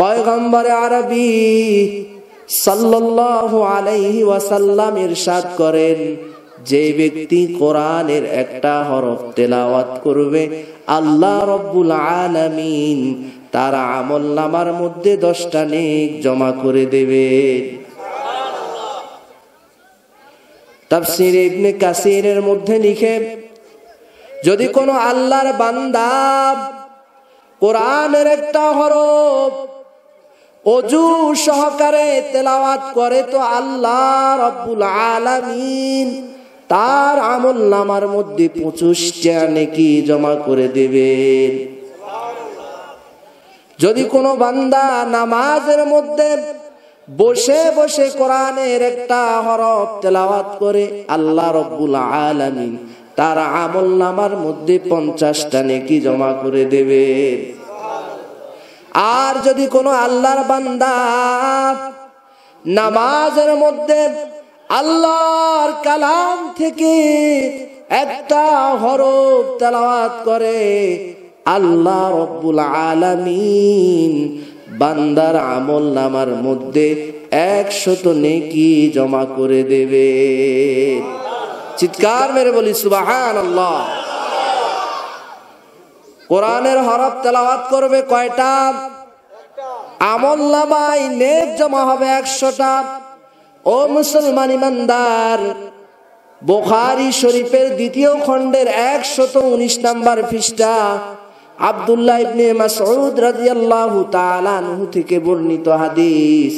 পয়গম্বরে আরবি সাল্লাল্লাহু আলাইহি ওয়াসাল্লাম ইরশাদ করেন যে ব্যক্তি কোরআনের একটা হরফ তেলাওয়াত করবে আল্লাহ রব্বুল আলামিন তার আমল নামার মধ্যে দশটা নেক জমা করে দেবে তাফসির ইবনে কাসিরের মধ্যে লিখে যদি কোনো আল্লাহর বান্দা কোরআনের একটা হরফ অজু সহকারে তেলাওয়াত করে তো আল্লাহ রব্বুল আলামিন তার আমল নামার মধ্যে পঁচিশটা নেকি জমা করে দেবেন যদি কোনো বান্দা নামাজের মধ্যে বসে বসে কোরআনের একটা হরফ তেলাওয়াত করে আল্লাহ রব্বুল আলামিন তার আমল নামার মধ্যে পঞ্চাশটা নেকি জমা করে দেবেন আর যদি কোনো আল্লাহর বান্দা নামাজের মধ্যে আল্লাহর কালাম থেকে একটা হরফ তেলাওয়াত করে আল্লাহ রব্বুল আলামিন বান্দার আমল নামার মধ্যে একশত নেকি জমা করে দেবে চিৎকার মেরে বলি সুবাহান আল্লাহ কোরআনের হরফ তেলাওয়াত করবে কয়টা আমল নামায় নেক জমা হবে একশোটা ও মুসলমান ইমানদার বোখারি শরীফের দ্বিতীয় খণ্ডের একশত উনিশ নাম্বার পৃষ্ঠা আবদুল্লাহ ইবনে মাসউদ রাদিয়াল্লাহু তাআলা আনহু থেকে বর্ণিত হাদিস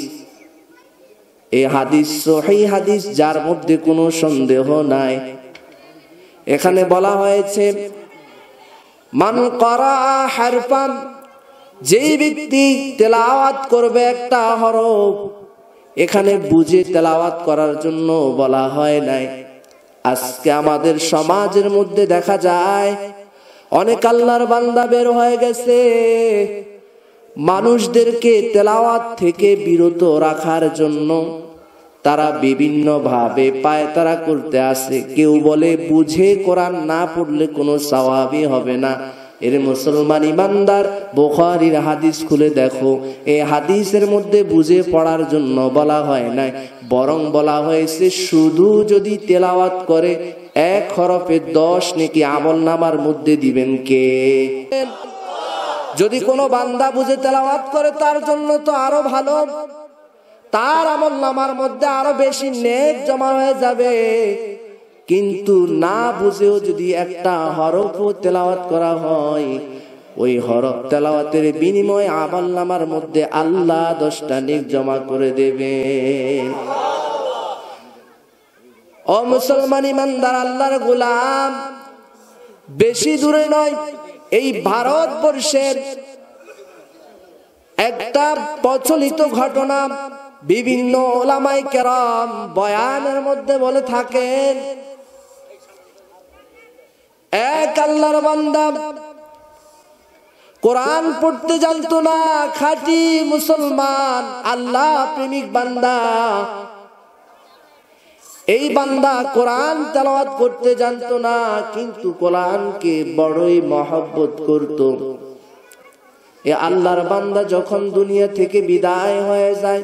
এই হাদিস সহি হাদিস যার মধ্যে কোনো সন্দেহ নাই এখানে বলা হয়েছে মান করা হারপাম যেই ব্যক্তি তেলাওয়াত করবে একটা হরফ এখানে বুঝে তেলাওয়াত করার জন্য বলা হয় নাই আজকে আমাদের সমাজের মধ্যে দেখা যায় অনেক আল্লাহর বান্দা বের হয়ে গেছে মানুষদেরকে তেলাওয়াত থেকে বিরত রাখার জন্য তারা বিভিন্নভাবে পায়তারা করতে আসে কেউ বলে বুঝে কোরআন না পড়লে কোনো স্বাভাবিক হবে না এর মুসলমান ইমানদার বোখারির হাদিস খুলে দেখো এ হাদিসের মধ্যে বুঝে পড়ার জন্য বলা হয় নাই বরং বলা হয়েছে শুধু যদি তেলাওয়াত করে এক হরফে দশ নাকি আমল নামার মধ্যে দিবেন কে যদি কোনো বান্দা বুঝে তেলাওয়াত করে তার জন্য তো আরো ভালো তার আমল নামার মধ্যে আরো বেশি নেক জমা হয়ে যাবে কিন্তু না বুঝেও যদি একটা হরফ তেলাওয়াত করা হয় ওই হরফ তেলাওয়াতের বিনিময়ে আমল নামার মধ্যে আল্লাহ দশটা নিক জমা করে দেবে ও মুসলমান ইমানদার আল্লাহর গোলাম বেশি দূরে নয় এই ভারতবর্ষের একটা প্রচলিত ঘটনা বিভিন্ন ওলামাই কেরাম বয়ানের মধ্যে বলে থাকেন এক আল্লাহর বান্দা কোরআন পড়তে জানতো না খাঁটি মুসলমান আল্লাহ প্রেমিক বান্দা এই বান্দা কোরআন তেলাওয়াত করতে জানতো না কিন্তু কোরআনকে বড়ই মহব্বত করত এ আল্লাহর বান্দা যখন দুনিয়া থেকে বিদায় হয়ে যায়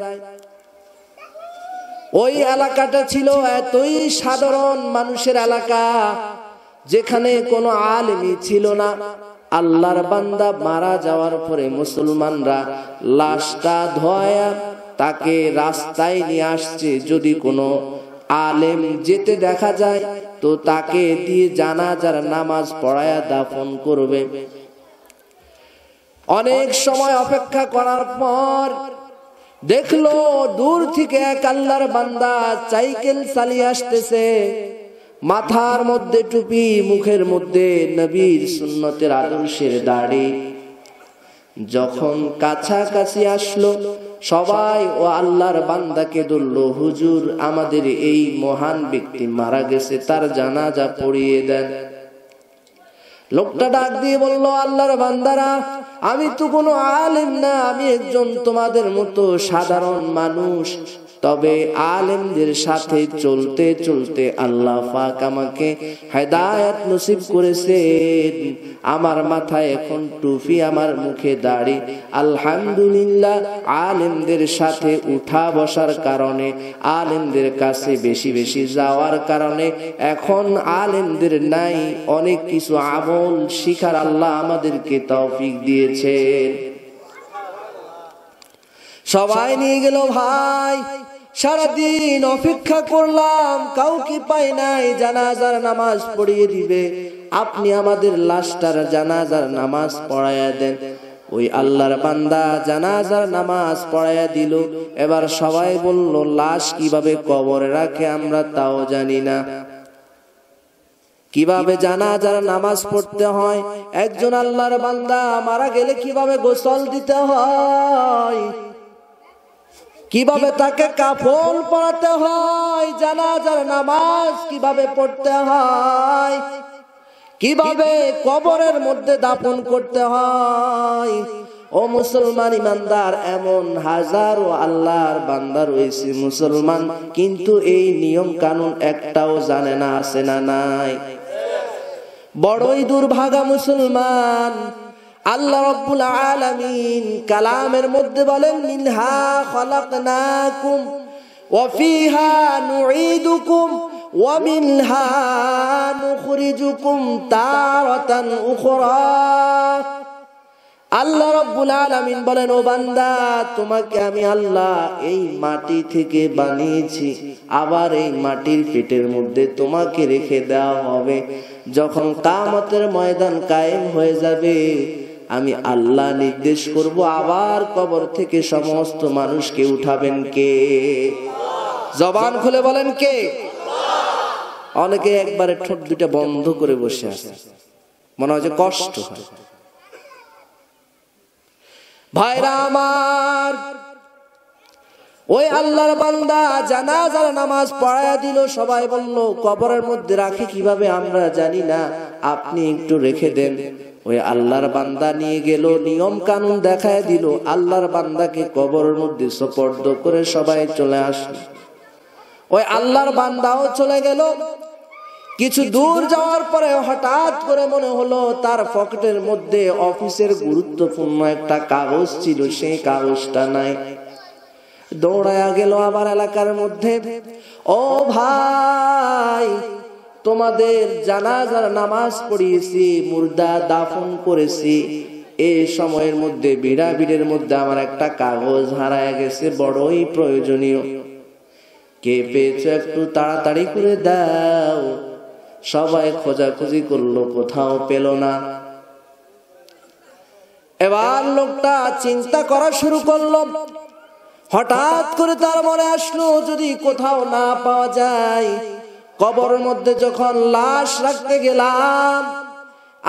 ওই এলাকাটা ছিল এতই সাধারণ মানুষের এলাকা যেখানে কোনো আলেমই ছিল না আল্লাহর বান্দা মারা যাওয়ার পরে মুসলমানরা লাশটা ধোয়া তাকে রাস্তায় নিয়ে আসছে যদি কোনো আলেম যেতে দেখা যায় তো তাকে দিয়ে জানা যার নামাজ পড়ায়া দাফন করবে অনেক সময় অপেক্ষা করার পর দেখলো দূর থেকে এক আল্লাহর বান্দা সাইকেল চালিয়ে আসতেছে মাথার মধ্যে টুপি মুখের মধ্যে নবীর সুন্নতের আদর্শের দাড়ি যখন কাছাকাছি আসলো সবাই ও আল্লাহর বান্দাকে ধরল হুজুর আমাদের এই মহান ব্যক্তি মারা গেছে তার জানাজা পড়িয়ে দেন লোকটা ডাক দিয়ে বলল আল্লাহর বান্দারা আমি তো কোনো আলেম না আমি একজন তোমাদের মতো সাধারণ মানুষ তবে আলেমদের সাথে চলতে চলতে আল্লাহ পাক আমাকে হেদায়াত নসিব করেছে আমার মাথায় এখন টুপি আমার মুখে দাড়ি আলহামদুলিল্লাহ আলেমদের সাথে উঠা বসার কারণে আলেমদের কাছে বেশি বেশি যাওয়ার কারণে এখন আলেমদের নাই অনেক কিছু আমল শিখার আল্লাহ আমাদেরকে তৌফিক দিয়েছেন সবাই নিয়ে গেল ভাই সারাদিন অপেক্ষা করলাম কাউকে পাই নাই জানাজার নামাজ পড়িয়ে দিবে আপনি আমাদের লাশটার জানাজার নামাজ পড়াইয়া দেন ওই আল্লাহর বান্দা জানাজার নামাজ পড়াইয়া দিল এবার সবাই বলল লাশ কিভাবে কবরে রাখে আমরা তাও জানি না কিভাবে জানা যারা নামাজ পড়তে হয় একজন আল্লাহর বান্দা মারা গেলে কিভাবে গোসল দিতে হয় কিভাবে তাকে কাফল পড়াতে হয় জানাজার নামাজ কিভাবে পড়তে হয় কিভাবে কবরের মধ্যে দাপন করতে হয় ও মুসলমান ইমানদার এমন হাজারো আল্লাহর বান্দা রয়েছে মুসলমান কিন্তু এই নিয়ম কানুন একটাও জানে না আসে না নাই বড়ই দুর্ভাগা মুসলমান আল্লাহ রব্বুল আলামিন কালামের মধ্যে বলেন মিনহা খলাকনাকুম ওয়া ফিহা নুঈদুকুম ওয়া মিনহা নুখরিজুকুম তারাতান উখরা আল্লাহ রব্বুল আলামিন বলেন ও বান্দা তোমাকে আমি আল্লাহ এই মাটি থেকে বানিয়েছি আবার এই মাটির পেটের মধ্যে তোমাকে রেখে দেওয়া হবে যখন কামতের ময়দান কায়েম হয়ে যাবে আমি আল্লাহ নির্দেশ করব আবার কবর থেকে সমস্ত মানুষকে উঠাবেন কে জবান খুলে বলেন কে অনেকে একবারে ঠোঁট দুটা বন্ধ করে বসে আছে মনে হয় যে কষ্ট ভাইরা আমার ওই আল্লাহর বান্দা জানাজার নামাজ পড়ায়া দিল সবাই বলল কবরের মধ্যে রাখে কিভাবে আমরা জানি না আপনি একটু রেখে দেন ওই আল্লাহর বান্দা নিয়ে গেল নিয়ম কানুন দেখায় দিল আল্লাহর বান্দাকে কবরের মধ্যে সপর্দ করে সবাই চলে আসলো ওই আল্লাহর বান্দাও চলে গেল কিছু দূর যাওয়ার পরে হঠাৎ করে মনে হলো তার পকেটের মধ্যে অফিসের গুরুত্বপূর্ণ একটা কাগজ ছিল সেই কাগজটা নাই দৌড়ায়া গেল আবার এলাকার মধ্যে ও ভাই তোমাদের জানাজার নামাজ পড়িয়েছি মুর্দা দাফন করেছি এই সময়ের মধ্যে বিড়াবিড়ের মধ্যে আমার একটা কাগজ হারায় গেছে বড়ই প্রয়োজনীয় কে পেয়েছ একটু তাড়াতাড়ি করে দাও সবাই খোঁজাখুঁজি করলো কোথাও পেল না এবার লোকটা চিন্তা করা শুরু করলো হঠাৎ করে তার মনে আসলো যদি কোথাও না পাওয়া যায় কবর মধ্যে যখন লাশ রাখতে গেলাম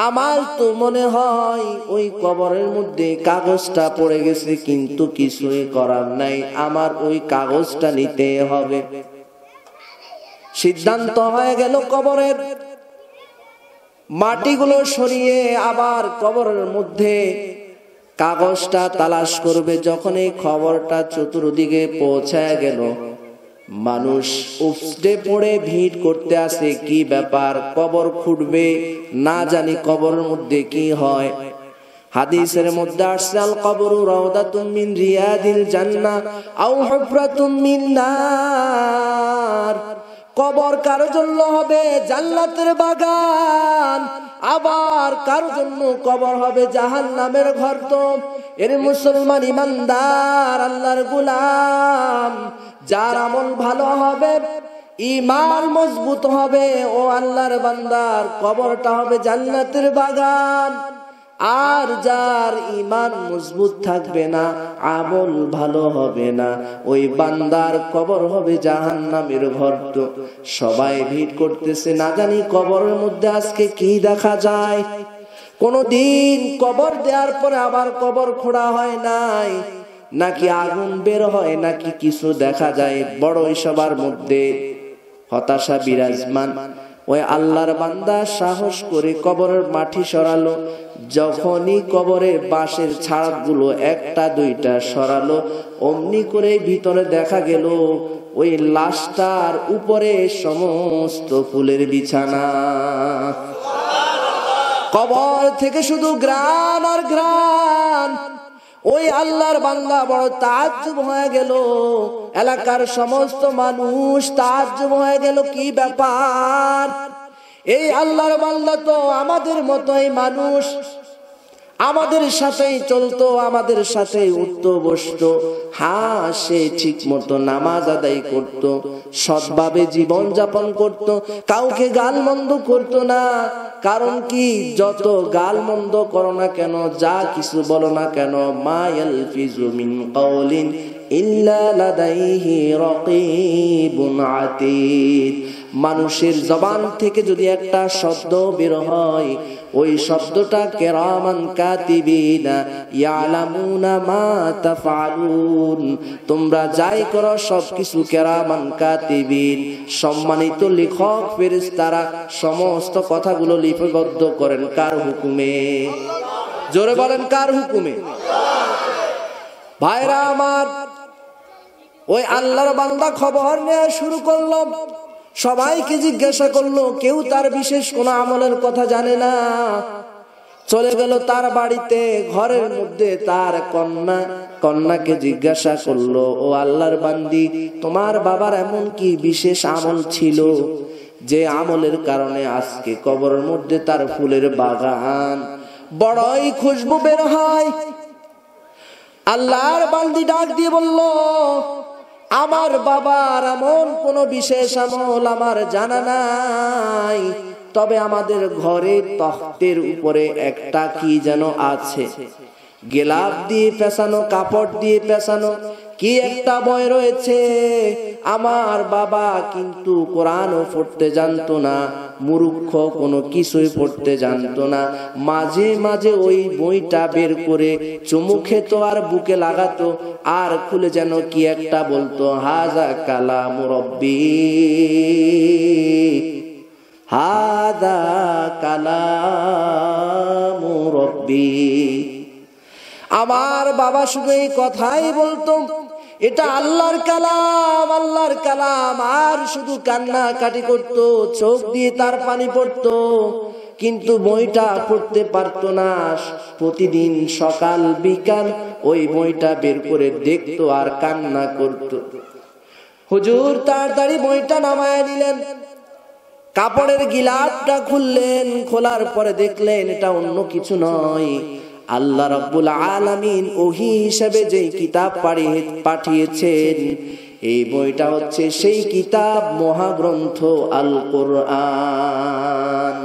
আমার তো মনে হয় ওই কবরের মধ্যে কাগজটা পড়ে গেছে কিন্তু কিছুই করার নাই আমার ওই কাগজটা নিতে হবে সিদ্ধান্ত হয়ে গেল কবরের মাটিগুলো সরিয়ে আবার কবরের মধ্যে কাগজটা তালাশ করবে যখন এই খবরটা চতুর্দিকে পৌঁছায় গেল মানুষ উপসে পড়ে ভিড় করতে আসে কি ব্যাপার কবর খুঁড়বে না জানি কবরের মধ্যে কি হয় হাদিসের মধ্যে আসছে আল কবরু রাউদাতুম মিন রিয়াদিল জান্নাহ আও হুফরাতুম মিন নার কবর কার জন্য হবে জান্নাতের বাগান আবার কার জন্য কবর হবে জাহান নামের ঘর তো এর মুসলমান ইমানদার আল্লাহর গুলাম যার আমল ভালো হবে ইমান মজবুত হবে ও আল্লাহর বান্দার কবরটা হবে জান্নাতের বাগান আর যার ইমান মজবুত থাকবে না আমল ভালো হবে না ওই বান্দার কবর হবে জাহান নামের তো সবাই ভিড় করতেছে না জানি কবরের মধ্যে আজকে কি দেখা যায় দিন কবর দেওয়ার পরে আবার কবর খোঁড়া হয় নাই নাকি আগুন বের হয় নাকি কিছু দেখা যায় বড় সবার মধ্যে হতাশা বিরাজমান ওই আল্লাহর বান্দা সাহস করে কবরের মাটি সরালো যখনই কবরের বাঁশের গুলো একটা দুইটা সরালো অমনি করে ভিতরে দেখা গেল ওই লাশটার উপরে সমস্ত ফুলের বিছানা কবর থেকে শুধু গ্রান আর গ্রান ওই আল্লাহর বাংলা বড় তাজ হয়ে গেল এলাকার সমস্ত মানুষ তাজ হয়ে গেল কি ব্যাপার এই আল্লাহর বান্দা তো আমাদের মতোই মানুষ আমাদের সাথেই চলতো আমাদের সাথেই উঠতো বসত হ্যাঁ সে ঠিক মতো নামাজ আদায় করত সৎভাবে জীবন যাপন করত কাউকে গাল মন্দ করতো না কারণ কি যত গাল মন্দ করো না কেন যা কিছু বলো না কেন মা এল মিন কওলিন মানুষের জবান থেকে যদি একটা শব্দ বের হয় ওই শব্দটা কেরামান কাতিবিনা ইয়ালামুনা মা তাফালুন তোমরা যাই করো সবকিছু কেরামান কাতিবিন সম্মানিত লেখক ফেরেশতারা সমস্ত কথাগুলো লিপিবদ্ধ করেন কার হুকুমে জোরে বলেন কার হুকুমে ভাইরা আমার ওই আল্লাহর বান্দা খবর নেওয়া শুরু করলো সবাইকে জিজ্ঞাসা করলো কেউ তার বিশেষ কোনো আমলের কথা জানে না চলে গেল তার বাড়িতে ঘরের মধ্যে তার কন্যা কন্যাকে জিজ্ঞাসা করলো ও আল্লাহর বান্দি তোমার বাবার এমন কি বিশেষ আমল ছিল যে আমলের কারণে আজকে কবরের মধ্যে তার ফুলের বাগান বড়ই খুশবু বের হয় আল্লাহর বান্দি ডাক দিয়ে বলল আমার বাবার এমন কোনো বিশেষ আমল আমার জানা নাই তবে আমাদের ঘরে তখতের উপরে একটা কি যেন আছে গেলাপ দিয়ে পেঁচানো কাপড় দিয়ে পেঁচানো কি একটা বই রয়েছে আমার বাবা কিন্তু কোরআনও পড়তে জানতো না মুরুক্ষ কোনো কিছুই পড়তে জানতো না মাঝে মাঝে ওই বইটা বের করে চুমু খেত আর বুকে লাগাতো আর খুলে যেন কি একটা বলতো হাজা কালা মুরব্বি হাদা কালা মুরব্বী আমার বাবা শুধু এই কথাই বলতো এটা আল্লাহর কালাম আল্লাহর কালাম আর শুধু কান্না কাটি করত চোখ দিয়ে তার পানি পড়ত কিন্তু বইটা পড়তে পারতো না প্রতিদিন সকাল বিকাল ওই বইটা বের করে দেখতো আর কান্না করত হুজুর তাড়াতাড়ি বইটা নামায় নিলেন কাপড়ের গিলাপটা খুললেন খোলার পরে দেখলেন এটা অন্য কিছু নয় আল্লাহ রব্বুল আলামিন ওহি হিসাবে যে কিতাব পাঠিয়েছেন এই বইটা হচ্ছে সেই কিতাব মহাগ্রন্থ আল কোরআন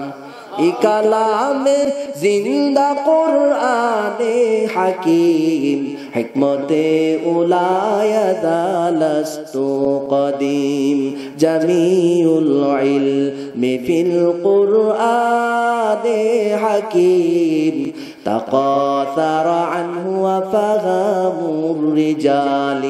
ইকালামে জিন্দা কোরআনে হাকিম হিকমতে উলায়াদালাস্তু কদিম জামিউল ইলমি ফিল কোরআনে হাকিম تقاثر عنه وفهم الرجال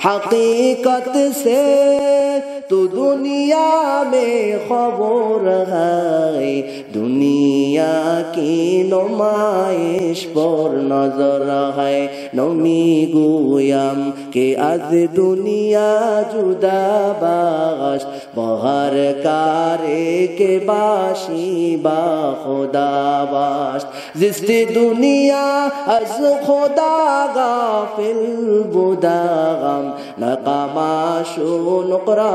حقيقة سيف তো দুনিয়া মে খবর হায় দুনিয়া কি নমায়েশ পর নজর হায় নমি গুয়াম কে আজ দুনিয়া জুদা বাস বহার কারে কে বাসি বা খোদা বাস জিস্তি দুনিয়া আজ খোদা গা ফিল বুদা গাম নকামা শুনকরা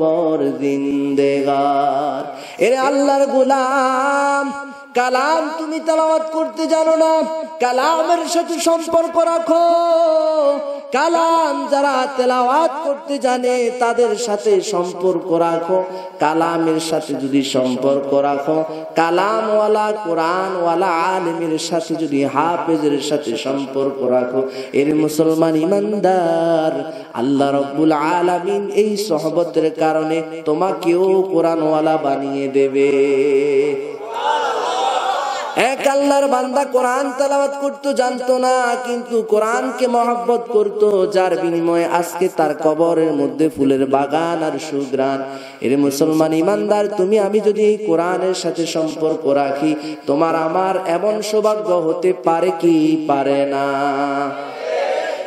পর দিন দেগার এরে আল্লাহর গোলাম কালাম তুমি তেলাওয়াত করতে জানো না কালামের সাথে সম্পর্ক রাখো কালাম যারা তেলাওয়াত করতে জানে তাদের সাথে সম্পর্ক রাখো কালামের সাথে যদি সম্পর্ক রাখো কালামওয়ালা কোরআনওয়ালা আলমের সাথে যদি হাফেজের সাথে সম্পর্ক রাখো এর মুসলমান ইমানদার আল্লাহ রব্বুল আলমিন এই সহবতের কারণে তোমাকেও কোরআনওয়ালা বানিয়ে দেবে এক আল্লাহর বান্দা কোরআন তালাবাদ করতো জানতো না কিন্তু কোরআনকে মহব্বত করতো যার বিনিময়ে আজকে তার কবরের মধ্যে ফুলের বাগান আর সুগ্রান এর মুসলমান ইমানদার তুমি আমি যদি এই কোরআনের সাথে সম্পর্ক রাখি তোমার আমার এমন সৌভাগ্য হতে পারে কি পারে না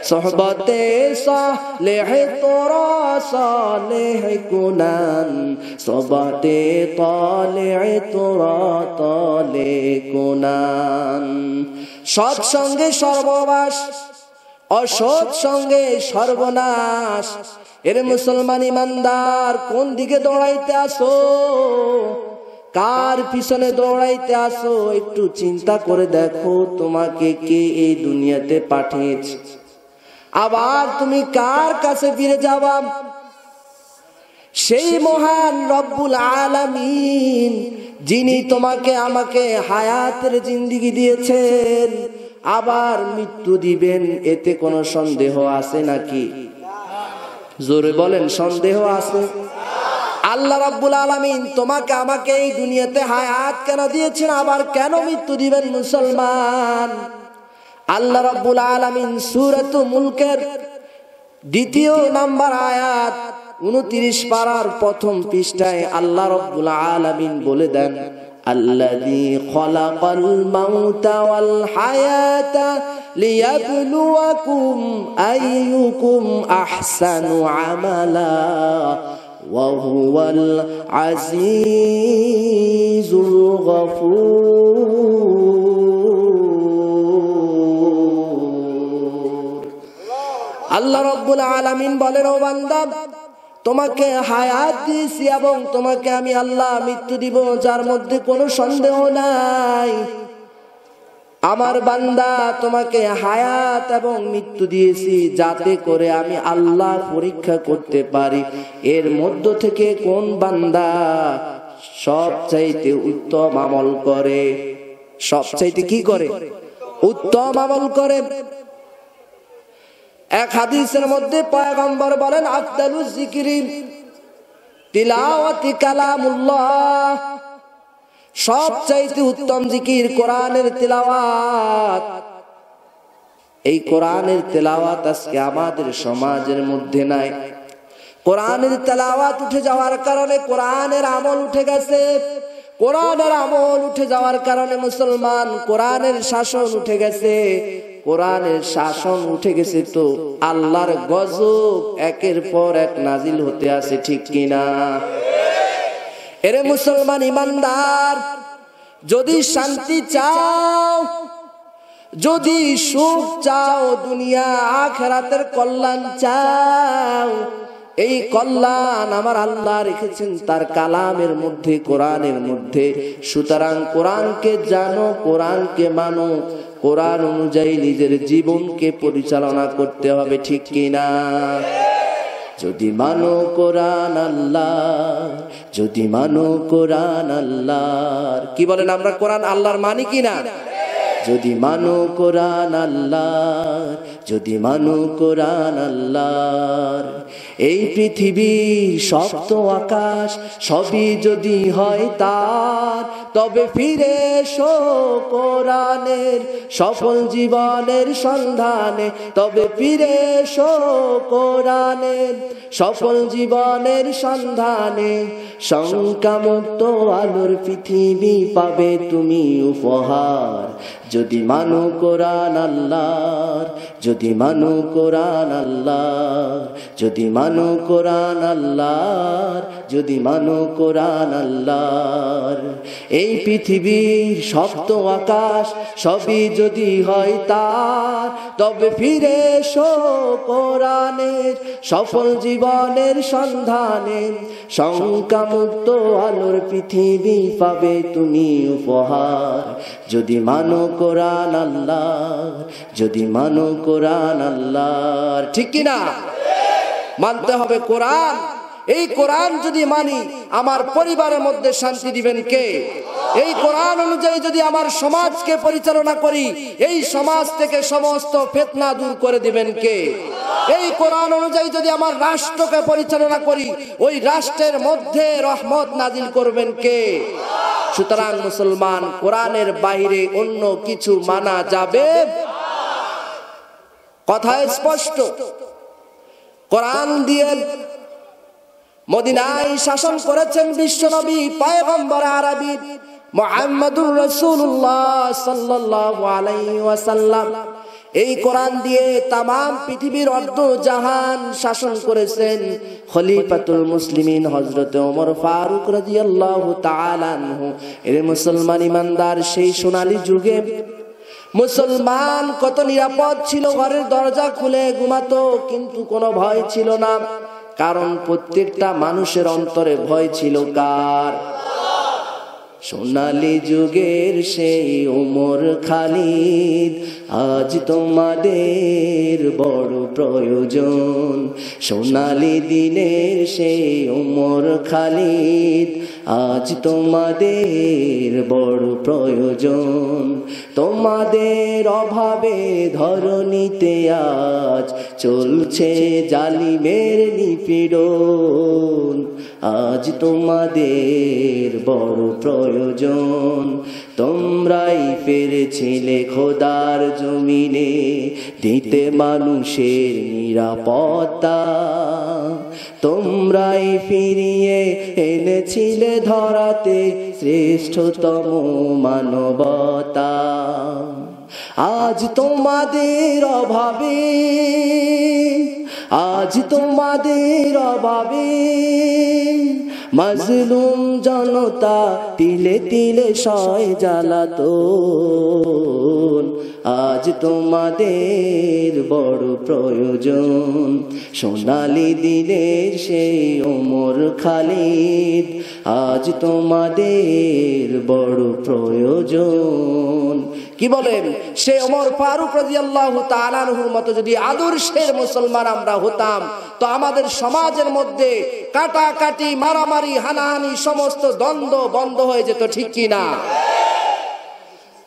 সোহবতে সালেহ তোরা সালেহ কুনান সোবতে তলে তোরা তালে কুনান সৎসঙ্গে সর্ববাস অসৎ সঙ্গে সর্বনাশ এর মুসলমান ইমানদার কোন দিকে দৌড়াইতে আসো কার পিছনে দৌড়াইতে আসো একটু চিন্তা করে দেখো তোমাকে কে এই দুনিয়াতে পাঠিয়েছে আবার তুমি কার কাছে ফিরে যাবা সেই মহান রব্বুল আলামিন যিনি তোমাকে আমাকে হায়াতের জিন্দিগি দিয়েছেন আবার মৃত্যু দিবেন এতে কোনো সন্দেহ আছে নাকি জোরে বলেন সন্দেহ আছে আল্লাহ রাব্বুল আলামিন তোমাকে আমাকে এই দুনিয়াতে হায়াত কেন দিয়েছেন আবার কেন মৃত্যু দিবেন মুসলমান আল্লাহ রাব্বুল আলামিন সূরাত মুলকের দ্বিতীয় নাম্বার আয়াত 29 পারার প্রথম পৃষ্ঠায় আল্লাহ রাব্বুল আলামিন বলে দেন الذي خلق الموت والحياة ليبلوكم أيكم أحسن عملا وهو العزيز الغفور আল্লাহ রব্বুল আলামিন বলেন ও বান্দা তোমাকে হায়াত দিয়েছি এবং তোমাকে আমি আল্লাহ মৃত্যু দিব যার মধ্যে কোনো সন্দেহ নাই আমার বান্দা তোমাকে হায়াত এবং মৃত্যু দিয়েছি যাতে করে আমি আল্লাহ পরীক্ষা করতে পারি এর মধ্য থেকে কোন বান্দা সবচাইতে উত্তম আমল করে সবচাইতে কি করে উত্তম আমল করে এক হাদিসের মধ্যে পয়গম্বর বলেন আফদালু জিকিরি তিলাওয়াতি কালামুল্লাহ সবচাইতে উত্তম জিকির কোরআনের তিলাওয়াত এই কোরআনের তেলাওয়াত আজকে আমাদের সমাজের মধ্যে নাই কোরআনের তেলাওয়াত উঠে যাওয়ার কারণে কোরআনের আমল উঠে গেছে কোরআনের আমল উঠে যাওয়ার কারণে মুসলমান কোরআনের শাসন উঠে গেছে কোরআনের শাসন উঠে গেছে তো আল্লাহর গজব একের পর এক নাজিল হতে আছে ঠিক কিনা এরে মুসলমান ইমানদার যদি শান্তি চাও যদি সুখ চাও দুনিয়া আখেরাতের কল্যাণ চাও এই কল্যাণ আমার আল্লাহ রেখেছেন তার কালামের মধ্যে কোরআনের মধ্যে সুতরাং কোরআনকে জানো কোরআনকে মানো কোরআন অনুযায়ী নিজের জীবনকে পরিচালনা করতে হবে ঠিক কিনা যদি মানো কোরআন আল্লাহ যদি মানো কোরআন আল্লাহর কি বলেন আমরা কোরআন আল্লাহর মানি কিনা যদি মানো কোরআন আল্লাহ যদি মানো কোরআন আল্লাহ এই পৃথিবীর সপ্ত আকাশ সবই যদি হয় তার তবে ফিরে এসো কোরআনের সফল জীবনের সন্ধানে তবে ফিরে এসো কোরআনের সফল জীবনের সন্ধানে মুক্ত আলোর পৃথিবী পাবে তুমি উপহার যদি মানো কোরআন আল্লাহর যদি মানু কোরআন আল্লাহ যদি মানু কোরআন আল্লাহর যদি মানু কোরআন আল্লাহর এই পৃথিবীর সপ্ত আকাশ সবই যদি হয় তার তবে ফিরে এসো কোরআনের সফল জীবনের সন্ধানে শঙ্কামুক্ত আলোর পৃথিবী পাবে তুমি উপহার যদি মানো কোরআন আল্লাহ যদি মানো কোরআন আল্লাহ ঠিক কিনা মানতে হবে কোরআন এই কোরআন যদি মানি আমার পরিবারের মধ্যে শান্তি দিবেন কে এই কোরআন অনুযায়ী যদি আমার সমাজকে পরিচালনা করি এই সমাজ থেকে সমস্ত ফেতনা দূর করে দিবেন কে এই কোরআন অনুযায়ী যদি আমার রাষ্ট্রকে পরিচালনা করি ওই রাষ্ট্রের মধ্যে রহমত নাজিল করবেন কে সুতরাং মুসলমান কোরআনের বাহিরে অন্য কিছু মানা যাবে কথা স্পষ্ট কোরআন দিয়ে মদিনায় শাসন করেছেন বিশ্ব নবী পায়গম্বর আরবি মোহাম্মদুর রসুল্লাহ সাল্লাসাল্লাম এই কোরআন দিয়ে তাম পৃথিবীর অর্ধ জাহান শাসন করেছেন খলিফাতুল মুসলিমিন হজরত ওমর ফারুক রাদিয়াল্লাহু তাআলা এর মুসলমান ইমানদার সেই সোনালী যুগে মুসলমান কত নিরাপদ ছিল ঘরের দরজা খুলে ঘুমাতো কিন্তু কোনো ভয় ছিল না কারণ প্রত্যেকটা মানুষের অন্তরে ভয় ছিল কার সোনালি যুগের সেই উমর খালিদ আজ তোমাদের বড় প্রয়োজন সোনালি দিনের সেই উমর খালিদ আজ তোমাদের বড় প্রয়োজন তোমাদের অভাবে ধরনিতে আজ চলছে জালিমের নিপীড়ন আজ তোমাদের বড় প্রয়োজন তোমরাই পেরেছিলে খোদার জমিনে দিতে মানুষের নিরাপত্তা তোমরাই ফিরিয়ে এনেছিলে ধরাতে শ্রেষ্ঠতম মানবতা আজ তোমাদের অভাবে আজ তোমাদের অভাবে মাজলুম জনতা তিলে তিলে সয় জ্বালাত আজ তোমাদের বড় প্রয়োজন সোনালি দিনের সেই ওমর খালিদ আজ তোমাদের বড় প্রয়োজন কি বলেন সে অমর ফারুক মতো যদি আদর্শের মুসলমান আমরা হতাম তো আমাদের সমাজের মধ্যে কাটাকাটি মারামারি হানাহানি সমস্ত দ্বন্দ্ব বন্ধ হয়ে যেত ঠিক না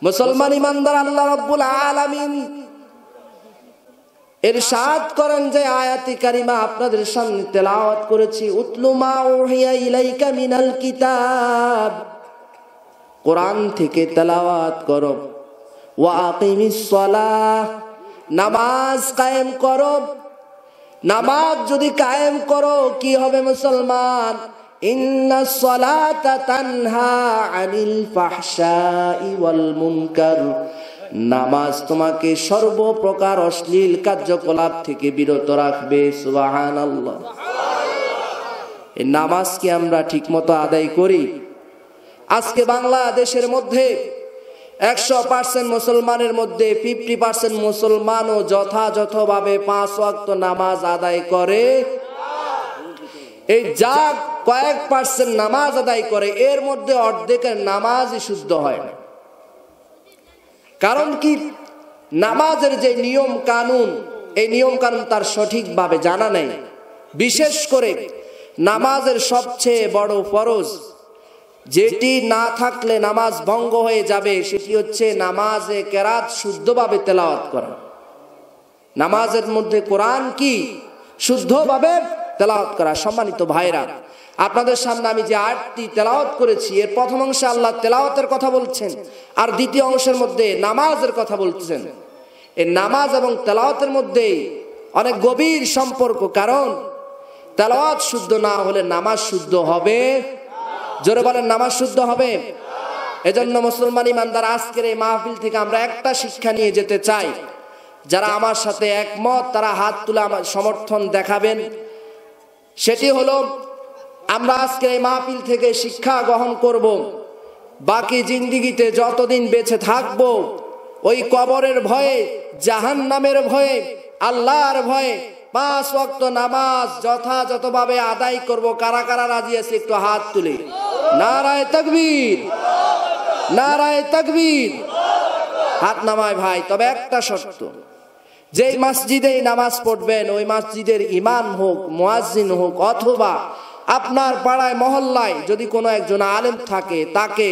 মুসলমান ইমানদার আল্লাহ রব্বুল আলামিন এর সাদ করেন যে আয়াতি কারিমা আপনাদের সামনে তেলাওয়াত করেছি উতলুমা ওহিয়া ইলাইকা মিনাল কিতাব কোরআন থেকে তেলাওয়াত করো ওয়াকিমিসালাহ নামাজ কায়েম করো নামাজ যদি কায়েম করো কি হবে মুসলমান নামাজ তোমাকে সর্বপ্রকার অশ্লীল কার্যকলাপ থেকে বিরত রাখবে সুবাহান নামাজকে আমরা ঠিকমতো আদায় করি আজকে বাংলাদেশের মধ্যে একশো পার্সেন্ট মুসলমানের মধ্যে ফিফটি পার্সেন্ট মুসলমানও যথাযথভাবে পাঁচ অক্ত নামাজ আদায় করে এই যা কয়েক পার্সেন্ট নামাজ আদায় করে এর মধ্যে অর্ধেকের নামাজই শুদ্ধ হয় না কারণ কি নামাজের যে নিয়ম কানুন এই নিয়ম কানুন তার সঠিকভাবে জানা নেই বিশেষ করে নামাজের সবচেয়ে বড় ফরজ যেটি না থাকলে নামাজ ভঙ্গ হয়ে যাবে সেটি হচ্ছে নামাজে কেরাত শুদ্ধভাবে তেলাওয়াত করা নামাজের মধ্যে কোরআন কি শুদ্ধভাবে তেলাওয়াত করা সম্মানিত ভাইরা আপনাদের সামনে আমি যে আটটি তেলাওয়াত করেছি এর প্রথম অংশে আল্লাহ তেলাওয়াতের কথা বলছেন আর দ্বিতীয় অংশের মধ্যে নামাজের কথা বলছেন এই নামাজ এবং তেলাওয়াতের মধ্যে অনেক গভীর সম্পর্ক কারণ তেলাওয়াত শুদ্ধ না হলে নামাজ শুদ্ধ হবে জোরে বলেন নামাজ শুদ্ধ হবে এজন্য মুসলমান ইমানদার আজকের এই মাহফিল থেকে আমরা একটা শিক্ষা নিয়ে যেতে চাই যারা আমার সাথে একমত তারা হাত তুলে আমার সমর্থন দেখাবেন সেটি হলো আমরা আজকের এই মাহফিল থেকে শিক্ষা গ্রহণ করব। বাকি জিন্দিগিতে যতদিন বেঁচে থাকব ওই কবরের ভয়ে জাহান নামের ভয়ে আল্লাহর ভয়ে পাঁচ ভক্ত নামাজ যথাযথভাবে আদায় করব কারা কারা রাজি আছে একটু হাত তুলে নারায় তকবীর নারায় তকবীর হাত নামায় ভাই তবে একটা শর্ত যেই মসজিদে নামাজ পড়বেন ওই মসজিদের ইমাম হোক মুয়াজ্জিন হোক অথবা আপনার পাড়ায় মহল্লায় যদি কোনো একজন আলেম থাকে তাকে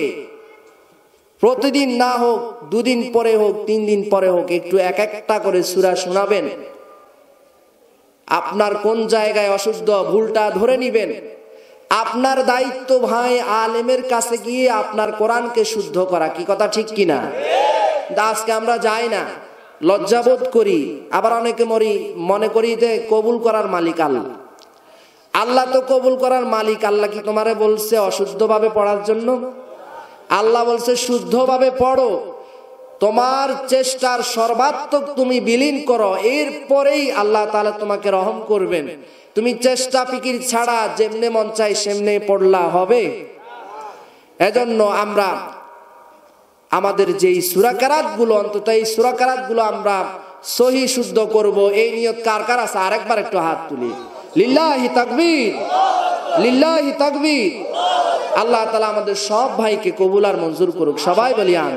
প্রতিদিন না হোক দুদিন পরে হোক তিন দিন পরে হোক একটু এক একটা করে সুরা শোনাবেন আপনার কোন জায়গায় অসুস্থ ভুলটা ধরে নিবেন আপনার দায়িত্ব ভাই আলেমের কাছে গিয়ে আপনার কোরআনকে শুদ্ধ করা কি কথা ঠিক কিনা আজকে আমরা যাই না লজ্জাবোধ করি আবার অনেকে মরি মনে করি যে কবুল করার মালিক আল্লাহ আল্লাহ তো কবুল করার মালিক আল্লাহ কি তোমারে বলছে অশুদ্ধভাবে পড়ার জন্য আল্লাহ বলছে শুদ্ধভাবে পড়ো তোমার চেষ্টার সর্বাত্মক তুমি বিলীন করো এরপরেই আল্লাহ তালা তোমাকে রহম করবেন তুমি চেষ্টা ফিকির ছাড়া যেমনে মন চাই সেমনে পড়লা হবে এজন্য আমরা আমাদের যেই সুরাকারাত গুলো অন্তত এই সুরাকারাত গুলো আমরা সহি শুদ্ধ করব এই নিয়ত কার কার আছে আরেকবার একটু হাত তুলি লিল্লাহি তাকবীর লিল্লাহি তাকবীর আল্লাহ তালা আমাদের সব ভাইকে কবুল আর মঞ্জুর করুক সবাই বলি আমি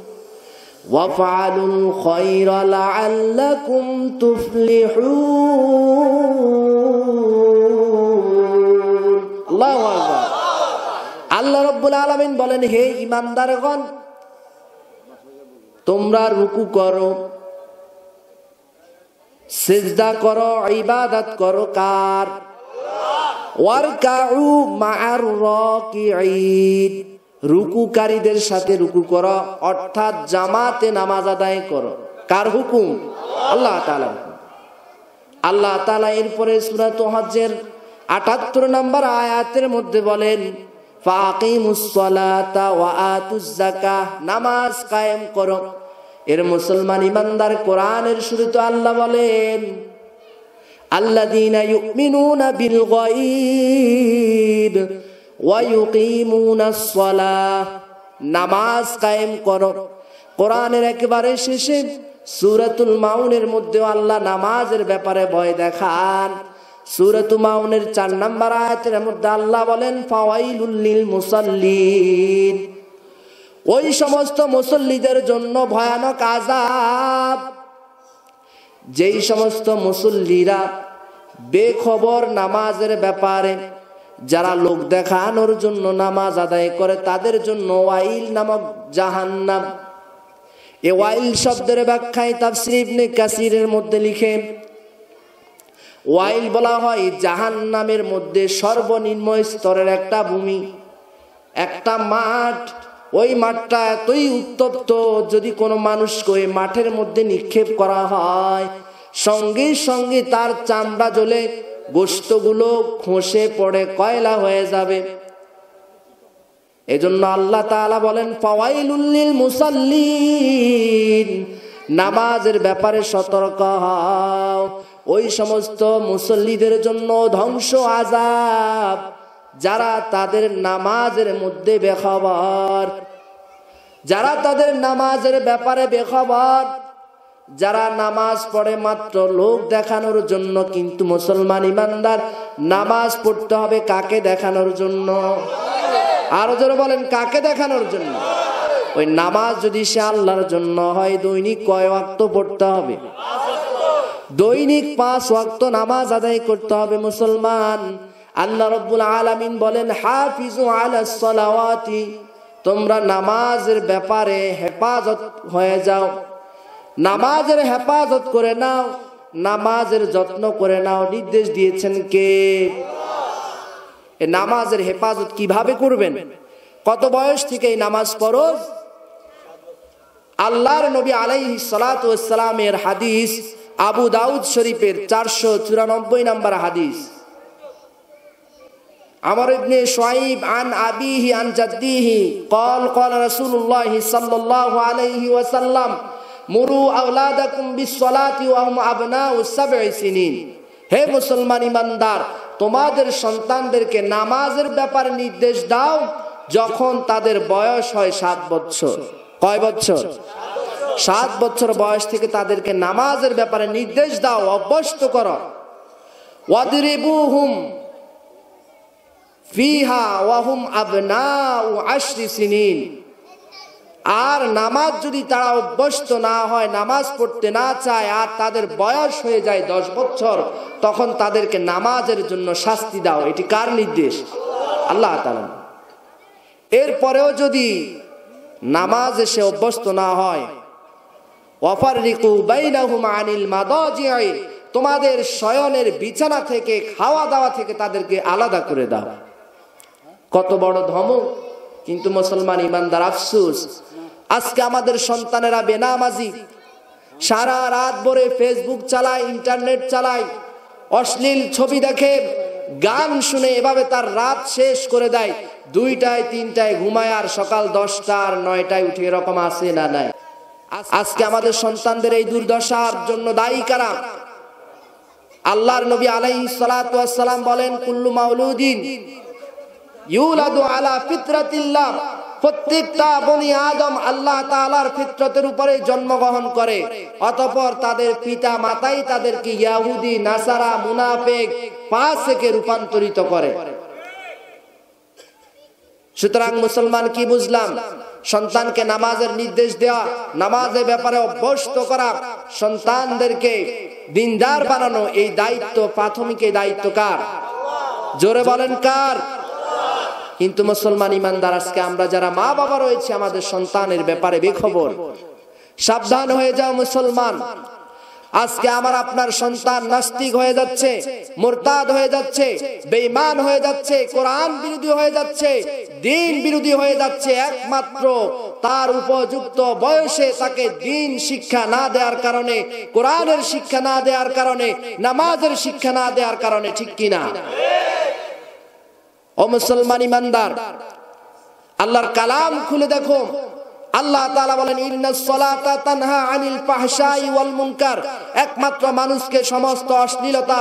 وافعلوا الخير لعلكم تفلحون الله أكبر আল্লাহ রব্বুল আলমিন বলেন হে ইমানদারগণ তোমরা রুকু করো সিজদা করো ইবাদত করো কার ওয়ারকাউ মা'আর রাকিঈন রুকুকারীদের সাথে রুকু করো অর্থাৎ জামাতে নামাজ আদায় করো কার হুকুম আল্লাহ তালা আল্লাহ তালা এরপরে সুরাত হজের আটাত্তর নম্বর আয়াতের মধ্যে বলেন নামাজ কায়েম কর এর মুসলমান ইমানদার কোরআনের শুরু তো আল্লাহ বলেন আল্লাহ নামাজ কায়েম করো কোরআনের একেবারে শেষে সুরাতুল মাউনের মধ্যে আল্লাহ নামাজের ব্যাপারে ভয় দেখান সুরাতু মাউনের চার নাম্বার আয়াতের মধ্যে আল্লাহ বলেন ফাওয়াইলুল্লিল মুসাল্লিন ওই সমস্ত মুসল্লিদের জন্য ভয়ানক আজাব যেই সমস্ত মুসল্লিরা বেখবর নামাজের ব্যাপারে যারা লোক দেখানোর জন্য নামাজ আদায় করে তাদের জন্য ওয়াইল নামক জাহান্নাম এ ওয়াইল শব্দের ব্যাখ্যায় তাফসির ইবনে কাসিরের মধ্যে লিখে ওয়াইল বলা হয় জাহান্নামের মধ্যে সর্বনিম্ন স্তরের একটা ভূমি একটা মাঠ ওই মাঠটা এতই উত্তপ্ত যদি কোনো মানুষকে ওই মাঠের মধ্যে নিক্ষেপ করা হয় সঙ্গে সঙ্গে তার চামড়া জ্বলে গোস্তগুলো খসে পড়ে কয়লা হয়ে যাবে এজন্য আল্লাহ তাআলা বলেন ফাওয়াইলুল মুসাল্লিন নামাজের ব্যাপারে সতর্ক হও ওই সমস্ত মুসল্লিদের জন্য ধ্বংস আজাব যারা তাদের নামাজের মধ্যে বেখবর যারা তাদের নামাজের ব্যাপারে বেখবর যারা নামাজ পড়ে মাত্র লোক দেখানোর জন্য কিন্তু মুসলমান ইমানদার নামাজ পড়তে হবে কাকে দেখানোর জন্য আরো যারা বলেন কাকে দেখানোর জন্য ওই নামাজ যদি সে আল্লাহর জন্য হয় দৈনিক কয় ওয়াক্ত পড়তে হবে দৈনিক পাঁচ ওয়াক্ত নামাজ আদায় করতে হবে মুসলমান আল্লাহ রব্বুল আলামিন বলেন হাফিজু আলা সালাওয়াতি তোমরা নামাজের ব্যাপারে হেফাজত হয়ে যাও নামাজের হেফাজত করে নাও নামাজের যত্ন করে নাও নির্দেশ দিয়েছেন কে নামাজের হেফাজত কিভাবে করবেন কত বয়স থেকে এই নামাজ পড়ো আল্লাহর নবী আলাইহি সালাতামের হাদিস আবু দাউদ শরীফের চারশো চুরানব্বই নম্বর হাদিস আমার ইবনে সোয়াইব আন আবিহি আন জাদ্দিহি কল কল রাসূলুল্লাহ সাল্লাল্লাহু আলাইহি ওয়াসাল্লাম মুরু আওলাদাকুম বিসসালাতি ওয়া হুম আবনাউ সাবঈ সিনিন হে মুসলমান ইমানদার তোমাদের সন্তানদেরকে নামাজের ব্যাপারে নির্দেশ দাও যখন তাদের বয়স হয় সাত বছর কয় বছর সাত বছর বয়স থেকে তাদেরকে নামাজের ব্যাপারে নির্দেশ দাও অভ্যস্ত কর ওয়াদিরিবুহুম ফিহা ওয়াহুম আবনা ও আশ্রী সিনিন আর নামাজ যদি তারা অভ্যস্ত না হয় নামাজ পড়তে না চায় আর তাদের বয়স হয়ে যায় দশ বছর তখন তাদেরকে নামাজের জন্য শাস্তি দাও এটি কার নির্দেশ আল্লাহ এরপরেও যদি নামাজ এসে অভ্যস্ত না হয় তোমাদের শয়নের বিছানা থেকে খাওয়া দাওয়া থেকে তাদেরকে আলাদা করে দাও কত বড় ধমক কিন্তু মুসলমান ইমানদার আফসুস আজকে আমাদের সন্তানেরা বেনামাজি সারা রাত ভরে ফেসবুক চালায় ইন্টারনেট চালায় অশ্লীল ছবি দেখে গান শুনে এভাবে তার রাত শেষ করে দেয় দুইটায় তিনটায় ঘুমায় আর সকাল দশটা আর নয়টায় উঠে এরকম আসে না নাই আজকে আমাদের সন্তানদের এই দুর্দশার জন্য দায়ী কারা আল্লাহর নবী আলাইহি সালাম বলেন কুল্লু মাউলুদ্দিন ইউলাদু আলা ফিতরাতিল্লাহ প্রত্যেকটা বনি আদম আল্লাহ তালার ফিতরতের উপরে জন্মগ্রহণ করে অতপর তাদের পিতা মাতাই তাদেরকে ইয়াহুদি নাসারা মুনাফেক পাশেকে রূপান্তরিত করে সুতরাং মুসলমান কি বুঝলাম সন্তানকে নামাজের নির্দেশ দেওয়া নামাজের ব্যাপারে অভ্যস্ত করা সন্তানদেরকে দিনদার বানানো এই দায়িত্ব প্রাথমিক এই দায়িত্ব কার জোরে বলেন কার কিন্তু মুসলমান ইমানদার আজকে আমরা যারা মা বাবা রয়েছে আমাদের সন্তানের ব্যাপারে বেখবর সাবধান হয়ে যাও মুসলমান আজকে আমার আপনার সন্তান নাস্তিক হয়ে যাচ্ছে মোরতাদ হয়ে যাচ্ছে বেঈমান হয়ে যাচ্ছে কোরআন বিরোধী হয়ে যাচ্ছে দিন বিরোধী হয়ে যাচ্ছে একমাত্র তার উপযুক্ত বয়সে তাকে দিন শিক্ষা না দেওয়ার কারণে কোরআনের শিক্ষা না দেওয়ার কারণে নামাজের শিক্ষা না দেওয়ার কারণে ঠিক কিনা ও মুসলমান ইমানদার আল্লাহর কালাম খুলে দেখো আল্লাহ তাআলা বলেন ইন্নাস সালাতা তানহা আনিল ফাহশাই ওয়াল মুনকার একমাত্র মানুষকে সমস্ত অশ্লীলতা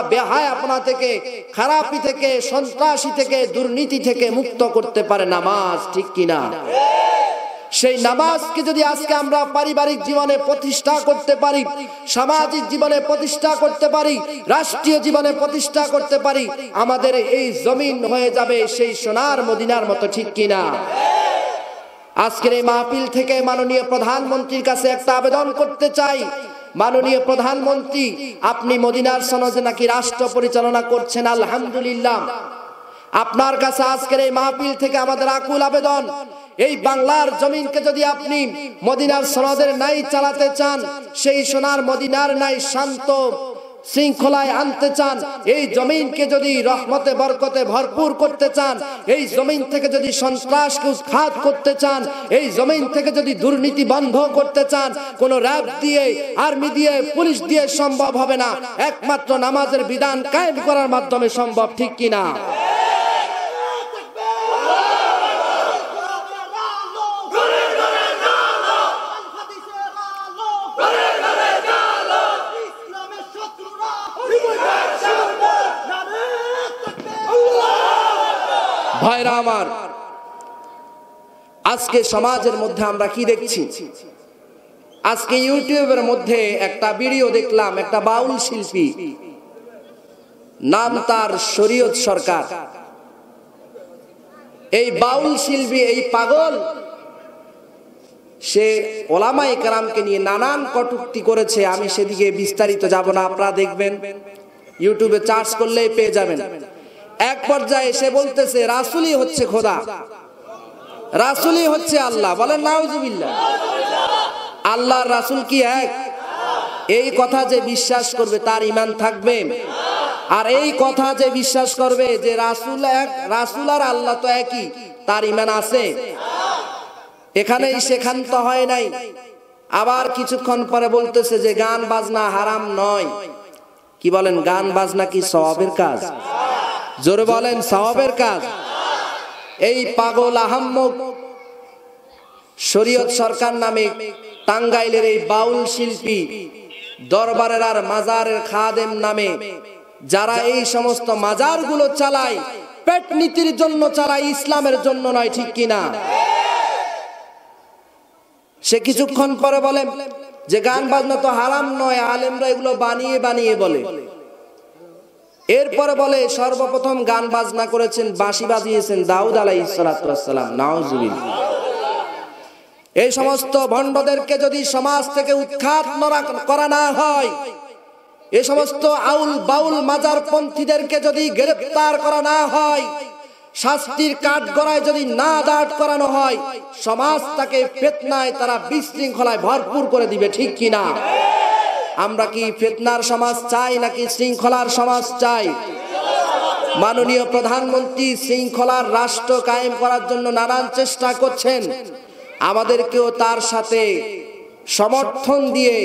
আপনা থেকে খারাপি থেকে সন্ত্রাসী থেকে দুর্নীতি থেকে মুক্ত করতে পারে নামাজ ঠিক কিনা ঠিক সেই নামাজকে যদি আজকে আমরা পারিবারিক জীবনে প্রতিষ্ঠা করতে পারি সামাজিক জীবনে প্রতিষ্ঠা করতে পারি রাষ্ট্রীয় জীবনে প্রতিষ্ঠা করতে পারি আমাদের এই জমিন হয়ে যাবে সেই সোনার মদিনার মতো ঠিক কিনা আজকের এই মাহফিল থেকে মাননীয় প্রধানমন্ত্রীর কাছে একটা আবেদন করতে চাই মাননীয় প্রধানমন্ত্রী আপনি মদিনার সনদে নাকি রাষ্ট্র পরিচালনা করছেন আলহামদুলিল্লাহ আপনার কাছে আজকের এই মাহফিল থেকে আমাদের আকুল আবেদন এই বাংলার জমিনকে যদি আপনি মদিনার সনদের নাই চালাতে চান সেই সোনার মদিনার নাই শান্ত শৃঙ্খলায় আনতে চান এই জমিনকে যদি রহমতে বরকতে ভরপুর করতে চান এই জমিন থেকে যদি সন্ত্রাসকে উৎখাত করতে চান এই জমিন থেকে যদি দুর্নীতি বন্ধ করতে চান কোনো র্যাব দিয়ে আর্মি দিয়ে পুলিশ দিয়ে সম্ভব হবে না একমাত্র নামাজের বিধান কায়েম করার মাধ্যমে সম্ভব ঠিক কিনা ভাইরা আমার আজকে সমাজের মধ্যে আমরা কি দেখছি আজকে ইউটিউবের মধ্যে একটা ভিডিও দেখলাম একটা বাউল শিল্পী নাম তার শরীয়ত সরকার এই বাউল শিল্পী এই পাগল সে ওলামাই কালামকে নিয়ে নানান কটুক্তি করেছে আমি সেদিকে বিস্তারিত যাব না আপনারা দেখবেন ইউটিউবে চার্জ করলেই পেয়ে যাবেন এক পর্যায়ে সে বলতেছে রাসুলই হচ্ছে খোদা রাসুলি হচ্ছে আল্লাহ বলেন নাউজুবিল্লাহ আল্লাহর রাসুল কি এক এই কথা যে বিশ্বাস করবে তার ইমান থাকবে আর এই কথা যে বিশ্বাস করবে যে রাসুল এক রাসুল আর আল্লাহ তো একই তার ইমান আছে এখানেই সেখান তো হয় নাই আবার কিছুক্ষণ পরে বলতেছে যে গান বাজনা হারাম নয় কি বলেন গান বাজনা কি সবের কাজ জোরে বলেন সওয়াবের কাজ এই পাগল আহাম্মক শরীয়ত সরকার নামে টাঙ্গাইলের এই বাউল শিল্পী দরবারের আর মাজারের খাদেম নামে যারা এই সমস্ত মাজারগুলো চালায় পেট নীতির জন্য চালায় ইসলামের জন্য নয় ঠিক কিনা সে কিছুক্ষণ পরে বলে যে গান বাজনা তো হারাম নয় আলেমরা এগুলো বানিয়ে বানিয়ে বলে এরপরে বলে সর্বপ্রথম গান বাজনা করেছেন বাঁশি বাজিয়েছেন দাউদ আলাই নাওজুবিন এই সমস্ত ভণ্ডদেরকে যদি সমাজ থেকে উৎখাত করা না হয় এ সমস্ত আউল বাউল মাজার পন্থীদেরকে যদি গ্রেফতার করা না হয় শাস্তির কাঠ গড়ায় যদি না দাঁড় করানো হয় সমাজ তাকে পেতনায় তারা বিশৃঙ্খলায় ভরপুর করে দিবে ঠিক কিনা না আমরা কি ফেতনার সমাজ চাই নাকি শৃঙ্খলার সমাজ চাই মাননীয় প্রধানমন্ত্রী শৃঙ্খলার রাষ্ট্র কায়েম করার জন্য নানান চেষ্টা করছেন আমাদেরকেও তার সাথে সমর্থন দিয়ে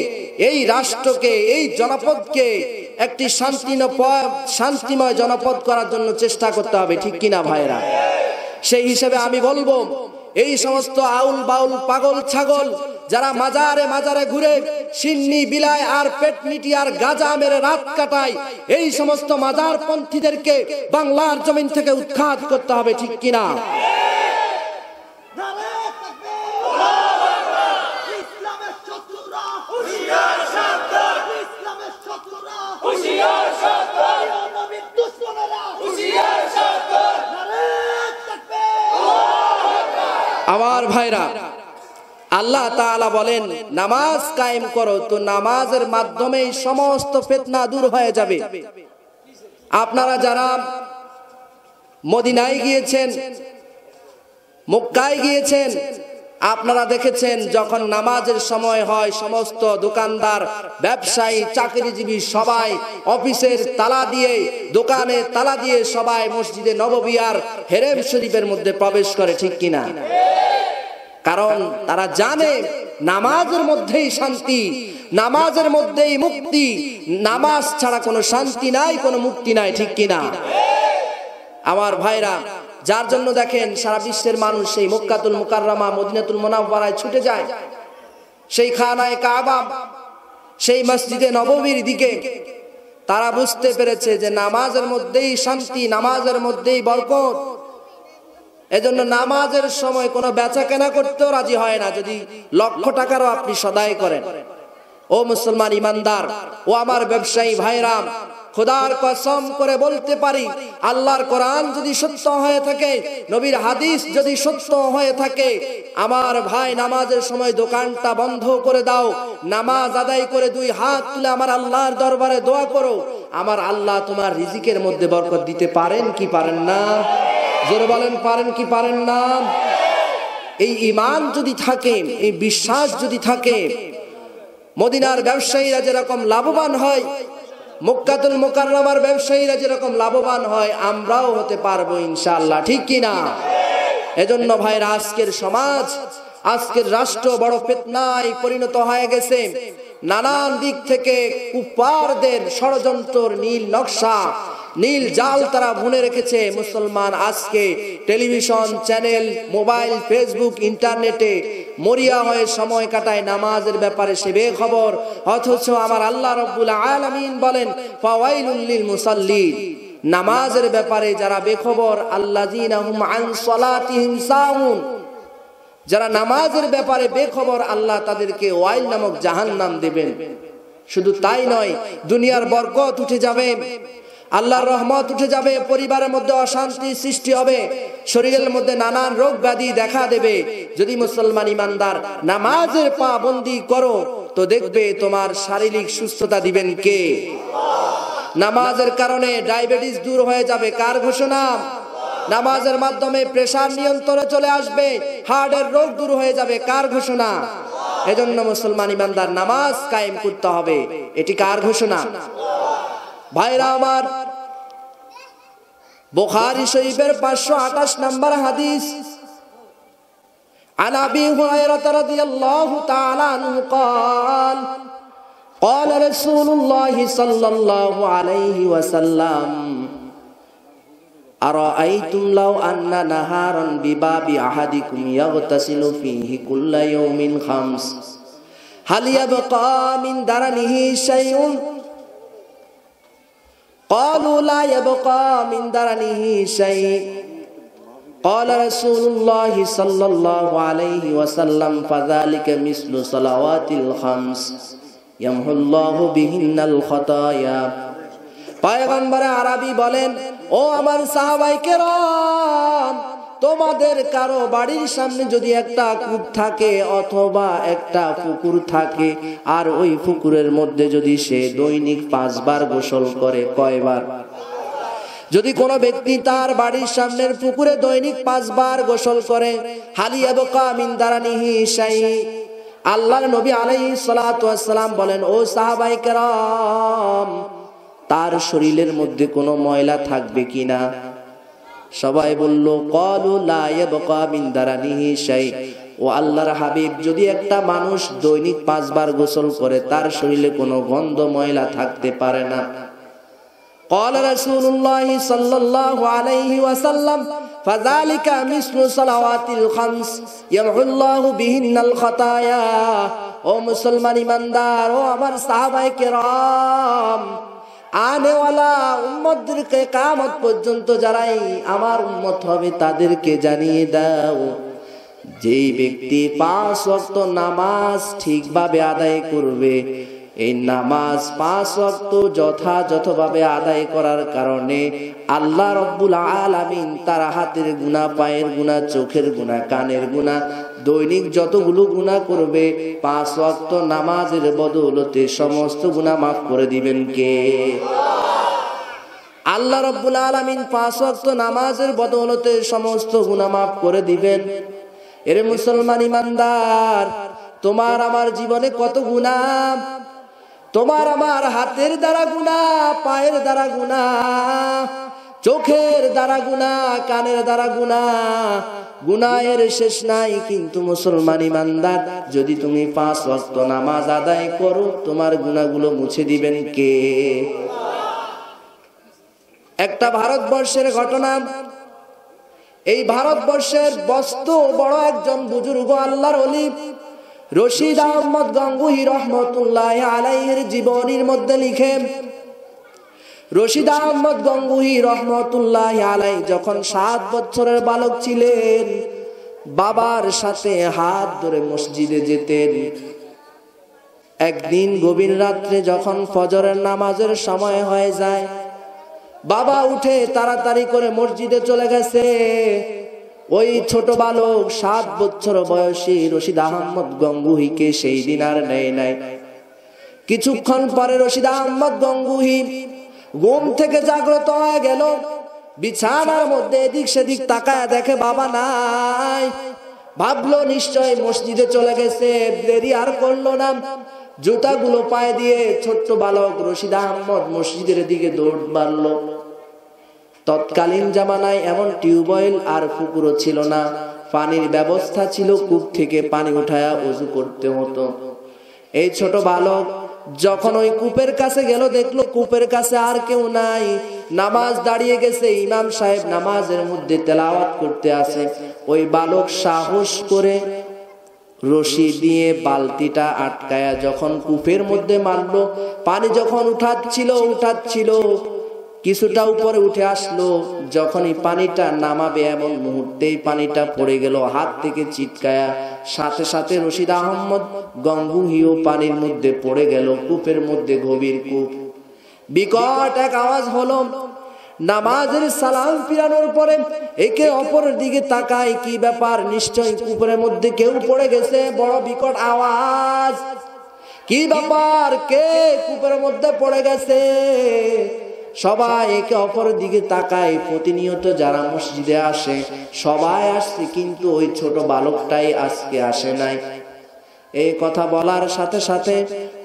এই রাষ্ট্রকে এই জনপদকে একটি শান্তিময় শান্তিময় জনপদ করার জন্য চেষ্টা করতে হবে ঠিক কিনা ভাইরা সেই হিসেবে আমি বলবো এই সমস্ত আউল বাউল পাগল ছাগল যারা মাজারে মাজারে ঘুরে সিন্নি বিলায় আর মিটি আর গাজা মেরে রাত কাটায় এই সমস্ত মাজার পন্থীদেরকে বাংলার জমিন থেকে উৎখাত করতে হবে ঠিক কিনা আমার ভাইরা আল্লাহ তালা বলেন নামাজ কায়েম করো তো নামাজের মাধ্যমে সমস্ত ফেতনা দূর হয়ে যাবে আপনারা যারা মদিনায় গিয়েছেন মুক্কায় গিয়েছেন আপনারা দেখেছেন যখন নামাজের সময় হয় সমস্ত দোকানদার ব্যবসায়ী চাকরিজীবী সবাই অফিসের তালা দিয়ে দোকানে তালা দিয়ে সবাই মসজিদে নববিয়ার হেরেম শরীফের মধ্যে প্রবেশ করে ঠিক কিনা কারণ তারা জানে নামাজের মধ্যেই শান্তি নামাজের মধ্যেই মুক্তি নামাজ ছাড়া কোনো শান্তি নাই কোনো মুক্তি নাই ঠিক কিনা আমার ভাইরা যার জন্য দেখেন সারা বিশ্বের মানুষ সেই মক্কাতুল মুকাররামা মদিনাতুল মোনাব্বারায় ছুটে যায় সেই খানায় কাবা সেই মসজিদে নবমীর দিকে তারা বুঝতে পেরেছে যে নামাজের মধ্যেই শান্তি নামাজের মধ্যেই বরকত এজন্য নামাজের সময় কোনো বেচা কেনা করতেও রাজি হয় না যদি লক্ষ টাকারও আপনি সদায় করেন ও মুসলমান ইমানদার ও আমার ব্যবসায়ী ভাইরাম খোদার কসম করে বলতে পারি আল্লাহর কোরআন যদি সত্য হয়ে থাকে নবীর হাদিস যদি সত্য হয়ে থাকে আমার ভাই নামাজের সময় দোকানটা বন্ধ করে দাও নামাজ আদায় করে দুই হাত তুলে আমার আল্লাহর দরবারে দোয়া করো আমার আল্লাহ তোমার রিজিকের মধ্যে বরকত দিতে পারেন কি পারেন না জোরে বলেন পারেন কি পারেন না এই ইমান যদি থাকে এই বিশ্বাস যদি থাকে মদিনার ব্যবসায়ীরা যেরকম লাভবান হয় মুক্কাতুল মোকার ব্যবসায়ীরা যেরকম লাভবান হয় আমরাও হতে পারবো ইনশাল্লাহ ঠিক কিনা এজন্য ভাই আজকের সমাজ আজকের রাষ্ট্র বড় পেতনায় পরিণত হয়ে গেছে নানান দিক থেকে কুপারদের ষড়যন্ত্র নীল নকশা নীল জাল তারা বুনে রেখেছে মুসলমান আজকে টেলিভিশন চ্যানেল মোবাইল ফেসবুক ইন্টারনেটে মরিয়া হয়ে সময় কাটায় নামাজের ব্যাপারে সে বেখবর অথচ আমার আল্লাহ রব্বুল আলমিন বলেন ফাওয়াইলুল্লিল মুসাল্লি নামাজের ব্যাপারে যারা বেখবর আল্লাযীনাহুম আন সালাতিহিম সাউন যারা নামাজের ব্যাপারে বেখবর আল্লাহ তাদেরকে ওয়াইল নামক জাহান্নাম দেবেন শুধু তাই নয় দুনিয়ার বরকত উঠে যাবে আল্লাহ রহমত উঠে যাবে পরিবারের মধ্যে অশান্তি সৃষ্টি হবে শরীরের মধ্যে নানান রোগ ব্যাধি দেখা দেবে যদি মুসলমান ইমানদার নামাজের পা বন্দি করো তো দেখবে তোমার শারীরিক সুস্থতা দিবেন কে নামাজের কারণে ডায়াবেটিস দূর হয়ে যাবে কার ঘোষণা নামাজের মাধ্যমে প্রেশার নিয়ন্ত্রণে চলে আসবে হার্টের রোগ দূর হয়ে যাবে কার ঘোষণা এজন্য মুসলমান ইমানদার নামাজ কায়েম করতে হবে এটি কার ঘোষণা ভাইরা আমার বুখারী শরীফের 528 নম্বর হাদিস عن ابي هريره رضي الله تعالى عنه قال قال رسول الله صلى الله عليه وسلم أرأيتم لو أن نهارا بباب أحدكم يغتسل فيه كل يوم خمس هل يبقى من درنه شيء قالوا لا يبقى من درنه شيء قال رسول الله صلى الله عليه وسلم فذلك مثل صلوات الخمس يمحو الله بهن الخطايا পায়গম্বরে আরবি বলেন ও আমার সাহাবাই কেরাম তোমাদের কারো বাড়ির সামনে যদি একটা কূপ থাকে অথবা একটা পুকুর থাকে আর ওই পুকুরের মধ্যে যদি সে দৈনিক পাঁচবার গোসল করে কয়বার যদি কোনো ব্যক্তি তার বাড়ির সামনের পুকুরে দৈনিক পাঁচবার গোসল করে হালিয়া বোকা আল্লাহর নবী আলাই সালাম বলেন ও সাহাবাইকার তার শরীরের মধ্যে কোনো ময়লা থাকবে কিনা সবাই বলল কলু লাহি সেই ও আল্লাহর হাবিব যদি একটা মানুষ দৈনিক পাঁচবার গোসল করে তার শরীরে কোনো গন্ধ ময়লা থাকতে পারে না قال رسول الله صلى الله عليه وسلم فذلك مثل صلوات الخمس يمحو الله بهن الخطايا আমার সাহাবায়ে কেরাম আনেওয়ালা উম্মদেরকে কামত পর্যন্ত যারাই আমার উম্মত হবে তাদেরকে জানিয়ে দাও যেই ব্যক্তি পাঁচ অক্ত নামাজ ঠিকভাবে আদায় করবে এই নামাজ পাঁচ অক্ত যথাযথভাবে আদায় করার কারণে আল্লাহ রব্বুল আলামিন তার হাতের গুণা পায়ের গুণা চোখের গুণা কানের গুণা দৈনিক যতগুলো গুণা করবে পাঁচ অক্ত নামাজের বদৌলতে সমস্ত গুণা মাফ করে দিবেন কে আল্লাহ রব্বুল আলমিন পাঁচ অক্ত নামাজের বদৌলতে সমস্ত গুণা মাফ করে দিবেন এরে মুসলমান ইমানদার তোমার আমার জীবনে কত গুণা তোমার আমার হাতের দ্বারা গুণা পায়ের দ্বারা গুণা চোখের দ্বারা গুণা কানের দ্বারা গুণা গুনায়ের শেষ নাই কিন্তু মুসলমান ইমানদার যদি তুমি পাঁচ অস্ত নামাজ আদায় করো তোমার গুণাগুলো মুছে দিবেন কে একটা ভারতবর্ষের ঘটনা এই ভারতবর্ষের বস্ত বড় একজন বুজুর্গ আল্লাহর অলিফ রশিদ আহমদ গঙ্গুহি রহমতুল্লাহ আলাইয়ের জীবনীর মধ্যে লিখে রশিদ আহমদ গঙ্গুহি রহমতুল্লাহ আলাই যখন সাত বছরের বালক ছিলেন বাবার সাথে হাত ধরে মসজিদে যেতেন একদিন গভীর রাত্রে যখন ফজরের নামাজের সময় হয়ে যায় বাবা উঠে তাড়াতাড়ি করে মসজিদে চলে গেছে ওই ছোট বালক সাত বছর বয়সী রশিদ আহমদ গঙ্গুহিকে সেই দিন আর নেয় নাই কিছুক্ষণ পরে রশিদ আহমদ গঙ্গুহি ঘুম থেকে জাগ্রত হয়ে গেল বিছানার মধ্যে এদিক সেদিক তাকায় দেখে বাবা নাই ভাবলো নিশ্চয় মসজিদে চলে গেছে দেরি আর করলো না জুতাগুলো পায়ে দিয়ে ছোট্ট বালক রশিদ আহমদ মসজিদের দিকে দৌড় মারলো তৎকালীন জামানায় এমন টিউবওয়েল আর পুকুরও ছিল না পানির ব্যবস্থা ছিল কূপ থেকে পানি উঠায়া উজু করতে হতো এই ছোট বালক যখন ওই কূপের কাছে গেল দেখলো কূপের কাছে আর কেউ নাই নামাজ দাঁড়িয়ে গেছে ইমাম সাহেব নামাজের মধ্যে তেলাওয়াত করতে আসে ওই বালক সাহস করে রশি দিয়ে বালতিটা আটকায়া যখন কূপের মধ্যে মারলো পানি যখন উঠাচ্ছিল উঠাচ্ছিল কিছুটা উপরে উঠে আসলো যখনই পানিটা নামাবে এমন মুহূর্তেই পানিটা পড়ে গেল হাত থেকে চিটকায়া সাথে সাথে রশিদ আহম্মদ গঙ্গুহিও পানির মধ্যে পড়ে গেল কূপের মধ্যে গভীর কূপ বিকট এক আওয়াজ হলো নামাজের সালাম ফিরানোর পরে একে অপরের দিকে তাকায় কি ব্যাপার নিশ্চয় কুকুরের মধ্যে কেউ পড়ে গেছে বড় বিকট আওয়াজ কি ব্যাপার কে কুকুরের মধ্যে পড়ে গেছে সবাই একে অপরের দিকে তাকায় প্রতিনিয়ত যারা মসজিদে আসে সবাই আসছে কিন্তু ওই ছোট বালকটাই আজকে আসে নাই এই কথা বলার সাথে সাথে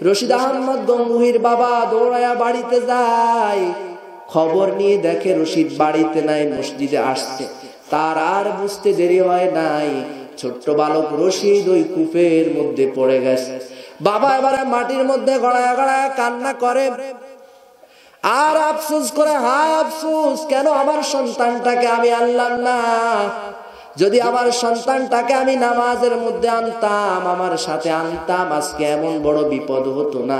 রশিদ আহমদ গঙ্গুহির বাবা দৌড়ায়া বাড়িতে যায় খবর নিয়ে দেখে রশিদ বাড়িতে নাই মসজিদে আসছে তার আর বুঝতে দেরি হয় নাই ছোট্ট বালক রশিদ ওই কূপের মধ্যে পড়ে গেছে বাবা এবারে মাটির মধ্যে গড়ায় গড়ায় কান্না করে আর আফসোস করে হায় আফসোস কেন আমার সন্তানটাকে আমি আনলাম না যদি আমার সন্তানটাকে আমি নামাজের মধ্যে আনতাম আমার সাথে আনতাম আজকে এমন বড় বিপদ হতো না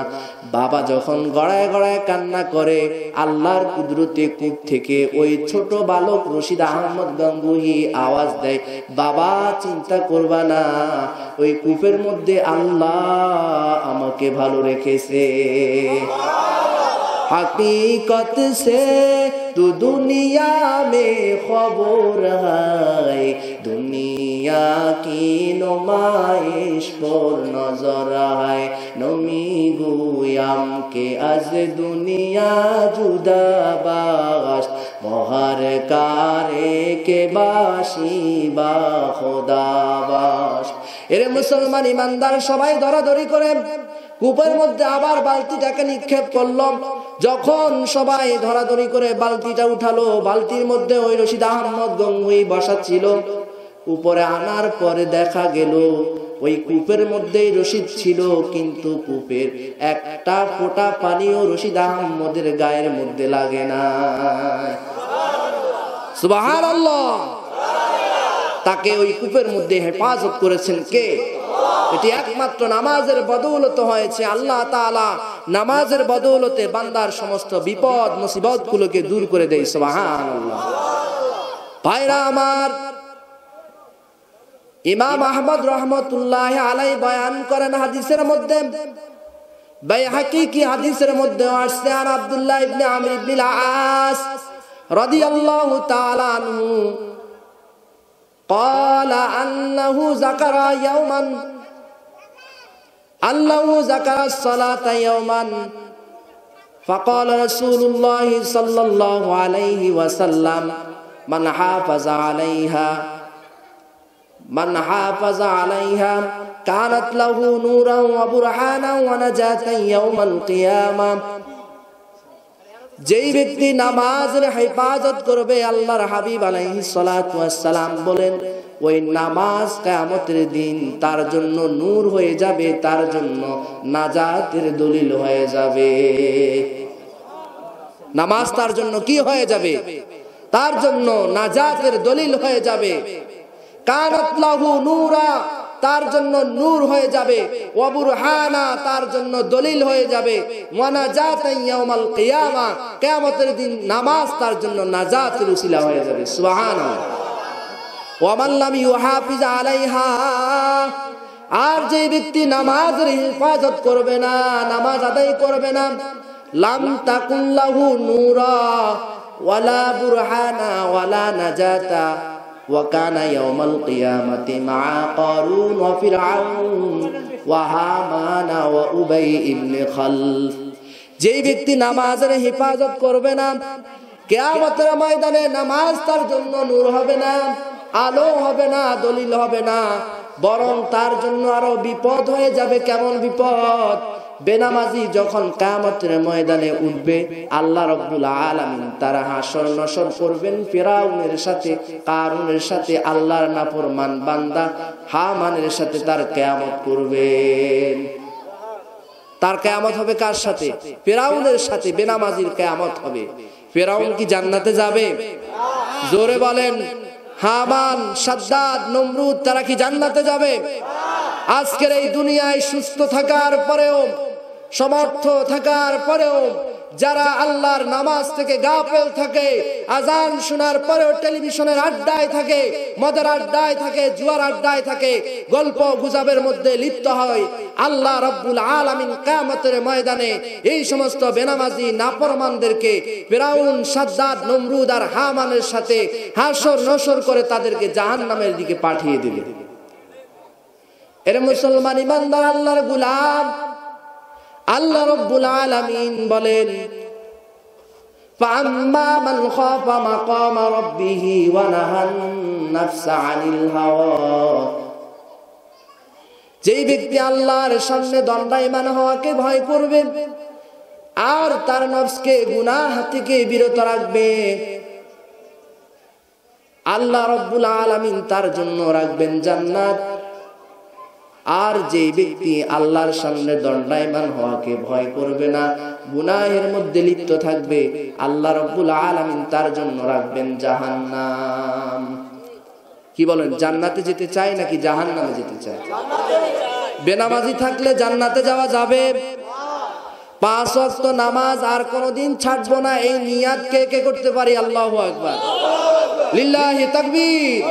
বাবা যখন গড়ায় গড়ায় কান্না করে আল্লাহর কুদরতে কূপ থেকে ওই ছোট বালক রশিদ আহমদ গঙ্গুহি আওয়াজ দেয় বাবা চিন্তা করবা না ওই কূপের মধ্যে আল্লাহ আমাকে ভালো রেখেছে হাকিকত সে দু দুনিয়া মে খবর হাই দুনিয়া কি নুমাইশ পর নজর হাই নমি গুয়াম কে আজ দুনিয়া জুদা বাস মহার কারে কে বাসি বা খোদা বাস এর মুসলমান ইমানদার সবাই দরাদরি করে কূপের মধ্যে আবার বালতিটাকে নিক্ষেপ করলো যখন সবাই ধরাধরি করে বালতিটা উঠালো বালতির মধ্যে ওই রশিদ আহমদ গঙ্গুই বসা ছিল উপরে আনার পরে দেখা গেল ওই কূপের মধ্যেই রশিদ ছিল কিন্তু কূপের একটা ফোটা পানিও রশিদ আহমদের গায়ের মধ্যে লাগে না সুবাহ তাকে ওই কূপের মধ্যে হেফাজত করেছেন কে এটি একমাত্র নামাজের বদৌলত হয়েছে আল্লাহ তাআলা নামাজের বদৌলতে বান্দার সমস্ত বিপদ মুসিবত গুলোকে দূর করে দেয় সুবহানাল্লাহ ভাইরা আমার ইমাম আহমদ রহমতুল্লাহ আলাই বয়ান করেন হাদিসের মধ্যে বাইহাকি কি হাদিসের মধ্যে আসছে আর আব্দুল্লাহ ইবনে আমির ইবনে আস রাদিয়াল্লাহু তাআলা আনহু قال أنه ذكر يوما আল্লাহ যাকারাস সালাতা ইয়াওমান فقال رسول الله صلى الله عليه وسلم من حافظ عليها من حافظ عليها كانت له نورا وبرهانا ونجاة يوم القيامة যেই ব্যক্তি নামাজের হেফাজত করবে আল্লাহর হাবিব আলাইহিস সালাতু ওয়াস সালাম বলেন ওই নামাজ কেমতের দিন তার জন্য নূর হয়ে যাবে তার জন্য নাজাতের দলিল হয়ে যাবে নামাজ তার জন্য কি হয়ে যাবে তার জন্য নাজাতের দলিল হয়ে যাবে কানাতলাহু নূরা তার জন্য নূর হয়ে যাবে ওয়াবুরহানা তার জন্য দলিল হয়ে যাবে মুনাজাতান ইয়াউমাল কিয়ামা কিয়ামতের দিন নামাজ তার জন্য নাজাতের উসিলা হয়ে যাবে সুবহানাল্লাহ আলাইহা আর যে ব্যক্তি নামাজের হেফাজত করবে না নামাজ আদায় করবে না লাম তাকুল্লাহু নূরা ওয়ালা বুরহানা ওয়ালা নাজাতা وكان يوم القيامة مع قارون وفرعون وهامان وأبي ابن خلف যেই ব্যক্তি নামাজের হেফাজত করবে না কেয়ামতের ময়দানে নামাজ তার জন্য নূর হবে না আলো হবে না দলিল হবে না বরং তার জন্য আরো বিপদ হয়ে যাবে কেমন বিপদ বেনামাজি যখন কামতের ময়দানে উঠবে আল্লাহ রব্দুল আলমিন তারা হাসর নসর করবেন ফেরাউনের সাথে কারুনের সাথে আল্লাহর নাপর মান বান্দা হামানের সাথে তার কেয়ামত করবেন তার কেয়ামত হবে কার সাথে ফেরাউনের সাথে বেনামাজির কেয়ামত হবে ফেরাউন কি জান্নাতে যাবে জোরে বলেন হামান সাদ্দাদ নমরুদ তারা কি জান্নাতে যাবে আজকের এই দুনিয়ায় সুস্থ থাকার পরেও সমর্থ থাকার পরেও যারা আল্লাহর নামাজ থেকে গাফেল থাকে আজান শোনার পরেও টেলিভিশনের আড্ডায় থাকে মদের আড্ডায় থাকে জুয়ার আড্ডায় থাকে গল্প গুজাবের মধ্যে লিপ্ত হয় আল্লাহ রব্বুল আলামিন কামতের ময়দানে এই সমস্ত বেনামাজি নাপরমানদেরকে ফেরাউন সাদ্দাদ নমরুদ আর হামানের সাথে হাসর নসর করে তাদেরকে জাহান্নামের দিকে পাঠিয়ে দিবে এর মুসলমান ইমানদার আল্লাহর গুলাম আল্লাহ রব্বুল আলামিন বলেন যেই ব্যক্তি আল্লাহর সামনে দণ্ডায়মান হওয়াকে ভয় করবে আর তার নফসকে গুনাহ থেকে বিরত রাখবে আল্লাহ রব্বুল আলামিন তার জন্য রাখবেন জান্নাত আর যে ব্যক্তি আল্লাহর সামনে দণ্ডায়মান হওয়াকে ভয় করবে না গুনাহের মধ্যে লিপ্ত থাকবে আল্লাহ রব্বুল আলমিন তার জন্য রাখবেন জাহান্নাম কি বলেন জান্নাতে যেতে চাই নাকি জাহান্নামে যেতে চায় বেনামাজি থাকলে জান্নাতে যাওয়া যাবে পাঁচ অক্ত নামাজ আর কোনোদিন ছাড়বো না এই নিয়াত কে কে করতে পারি আল্লাহ একবার লিল্লাহি তাকবীর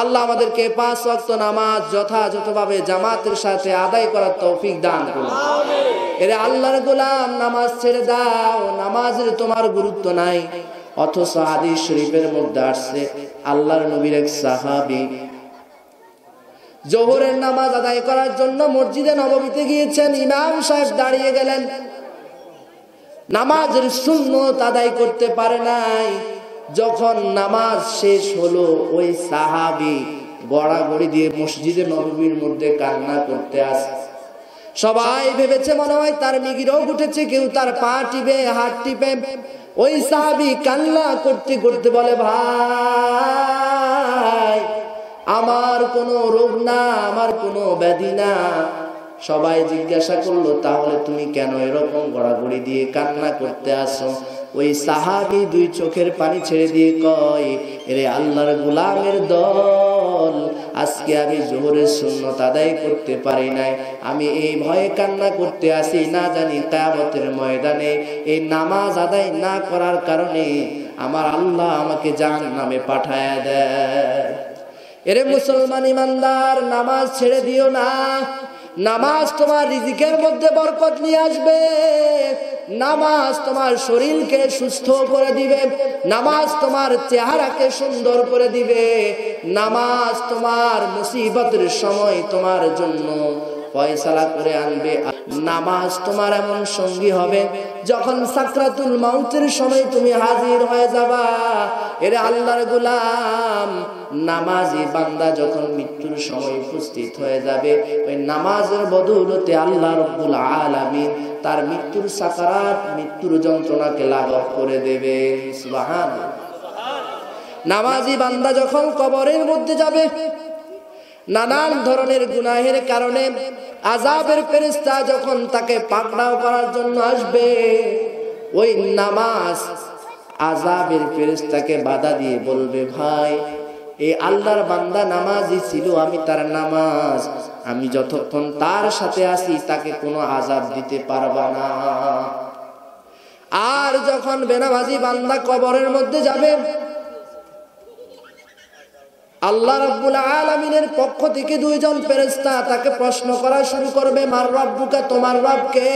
আল্লাহ আমাদেরকে পাঁচ ওয়াক্ত নামাজ যথাযথভাবে জামাতের সাথে আদায় করার তৌফিক দান করুন এরে আল্লাহর গোলাম নামাজ ছেড়ে দাও নামাজের তোমার গুরুত্ব নাই অথচ আদি শরীফের মধ্যে আসছে আল্লাহর নবীর এক সাহাবি জোহরের নামাজ আদায় করার জন্য মসজিদে নবমীতে গিয়েছেন ইমাম সাহেব দাঁড়িয়ে গেলেন নামাজের শূন্য আদায় করতে পারে নাই যখন নামাজ শেষ হলো ওই সাহাবি গড়াগড়ি দিয়ে মসজিদে নবীর মধ্যে কান্না করতে আসে সবাই ভেবেছে মনে হয় তার মিগিরও ঘুটেছে উঠেছে কেউ তার পা টিপে হাত টিপে ওই সাহাবি কান্না করতে করতে বলে ভাই আমার কোনো রোগ না আমার কোনো ব্যাধি না সবাই জিজ্ঞাসা করলো তাহলে তুমি কেন এরকম গড়াগড়ি দিয়ে কান্না করতে আসো ওই সাহাবি দুই চোখের পানি ছেড়ে দিয়ে কয় এরে আল্লাহর গুলামের দল আজকে আমি জোহরের সুন্নত আদায় করতে পারি নাই আমি এই ভয়ে কান্না করতে আসি না জানি কায়ামতের ময়দানে এই নামাজ আদায় না করার কারণে আমার আল্লাহ আমাকে জান নামে পাঠায় দেয় এরে মুসলমান ইমানদার নামাজ ছেড়ে দিও না নামাজ তোমার রিজিকের মধ্যে বরকত নিয়ে আসবে নামাজ তোমার শরীরকে সুস্থ করে দিবে নামাজ তোমার চেহারাকে সুন্দর করে দিবে নামাজ তোমার মুসিবতের সময় তোমার জন্য ফয়সালা করে আনবে নামাজ তোমার এমন সঙ্গী হবে যখন সাকরাতুল মাউতের সময় তুমি হাজির হয়ে যাবা এর আল্লাহর গুলাম নামাজি বান্দা যখন মৃত্যুর সময় উপস্থিত হয়ে যাবে ওই নামাজের বদৌলতে আল্লাহ রব্বুল আলামিন তার মৃত্যুর সাকারাত মৃত্যুর যন্ত্রণাকে লাঘব করে দেবে সুবহান নামাজি বান্দা যখন কবরের মধ্যে যাবে নানান ধরনের গুনাহের কারণে আজাবের ফেরিস্তা যখন তাকে পাকড়াও করার জন্য আসবে ওই নামাজ আজাবের ফেরিস্তাকে বাধা দিয়ে বলবে ভাই এই আল্লাহর বান্দা নামাজই ছিল আমি তার নামাজ আমি যতক্ষণ তার সাথে আছি তাকে কোনো আজাব দিতে পারবা না আর যখন বেনামাজি বান্দা কবরের মধ্যে যাবে আল্লাহ রাব্বুল আলামিনের পক্ষ থেকে দুইজন ফেরেশতা তাকে প্রশ্ন করা শুরু করবে মার রব্বুকা তোমার রবকে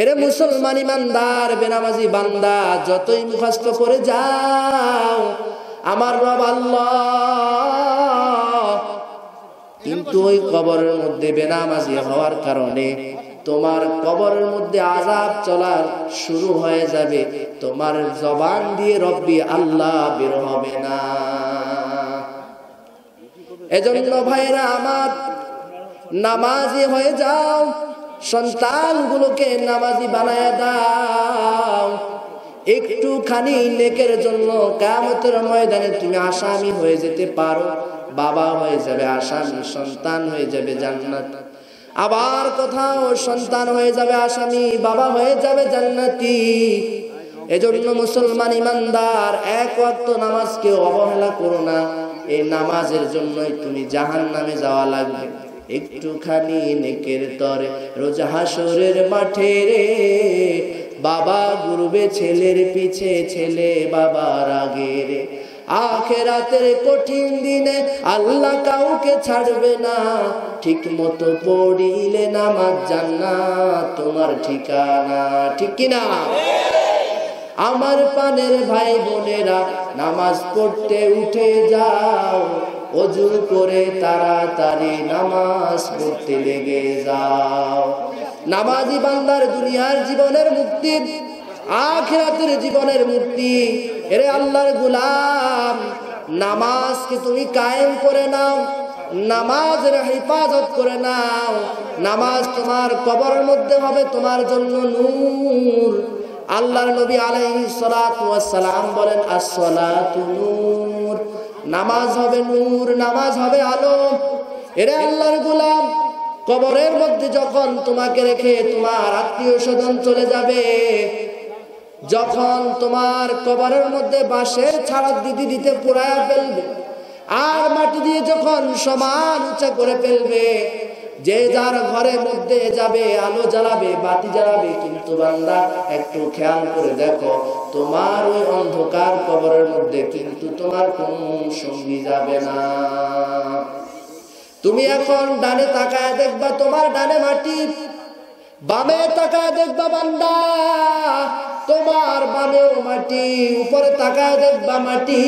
এরে মুসলমান ইমানদার বেনামাজি বান্দা যতই মুখস্থ করে যাও আমার রব আল্লাহ কিন্তু ওই কবরের মধ্যে বেনামাজি হওয়ার কারণে তোমার কবরের মধ্যে আজাব চলার শুরু হয়ে যাবে তোমার জবান দিয়ে রব্বি আল্লাহ বের হবে না এজন্য ভাইরা আমার নামাজি হয়ে যাও গুলোকে নামাজি বানায় দাও একটুখানি নেকের জন্য কামতের ময়দানে তুমি আসামি হয়ে যেতে পারো বাবা হয়ে যাবে আসামি সন্তান হয়ে যাবে জান্নাত আবার কোথাও সন্তান হয়ে যাবে আসামি বাবা হয়ে যাবে জান্নাতি এজন্য মুসলমান ইমানদার এক অর্থ নামাজকে অবহেলা করো না এই নামাজের জন্যই তুমি জাহান নামে যাওয়া লাগবে একটুখানি নেকের তরে রোজা হাসরের মাঠে রে বাবা গুরুবে ছেলের পিছে ছেলে বাবার আগে রে আখেরাতের কঠিন দিনে আল্লাহ কাউকে ছাড়বে না ঠিক মতো পড়িলে নামাজ জান্নাত তোমার ঠিকানা ঠিক কিনা আমার পানের ভাই বোনেরা নামাজ পড়তে উঠে যাও অজু করে তাড়াতাড়ি নামাজ পড়তে লেগে যাও নামাজি বান্দার দুনিয়ার জীবনের মুক্তি আখেরাতের জীবনের মুক্তি এরে আল্লাহর গুলাম নামাজকে তুমি কায়েম করে নাও নামাজের হেফাজত করে নাও নামাজ তোমার কবরের মধ্যে হবে তোমার জন্য নূর আল্লাহর নবী সালাম বলেন নূর নামাজ হবে নূর নামাজ হবে আলো এরা আল্লাহর গোলাম কবরের মধ্যে যখন তোমাকে রেখে তোমার আত্মীয় স্বজন চলে যাবে যখন তোমার কবরের মধ্যে বাঁশের ছাড়া দিদি দিতে পুরায় ফেলবে আর মাটি দিয়ে যখন সমান উঁচা করে ফেলবে যে যার ঘরের মধ্যে যাবে আলো জ্বালাবে বাতি জ্বালাবে কিন্তু বান্দা একটু খেয়াল করে দেখো তোমার ওই অন্ধকার কবরের মধ্যে কিন্তু তোমার কোনো সঙ্গী যাবে না তুমি এখন ডানে তাকায় দেখবা তোমার ডানে মাটি বামে তাকায় দেখবা বান্দা তোমার বামেও মাটি উপরে তাকায় দেখবা মাটি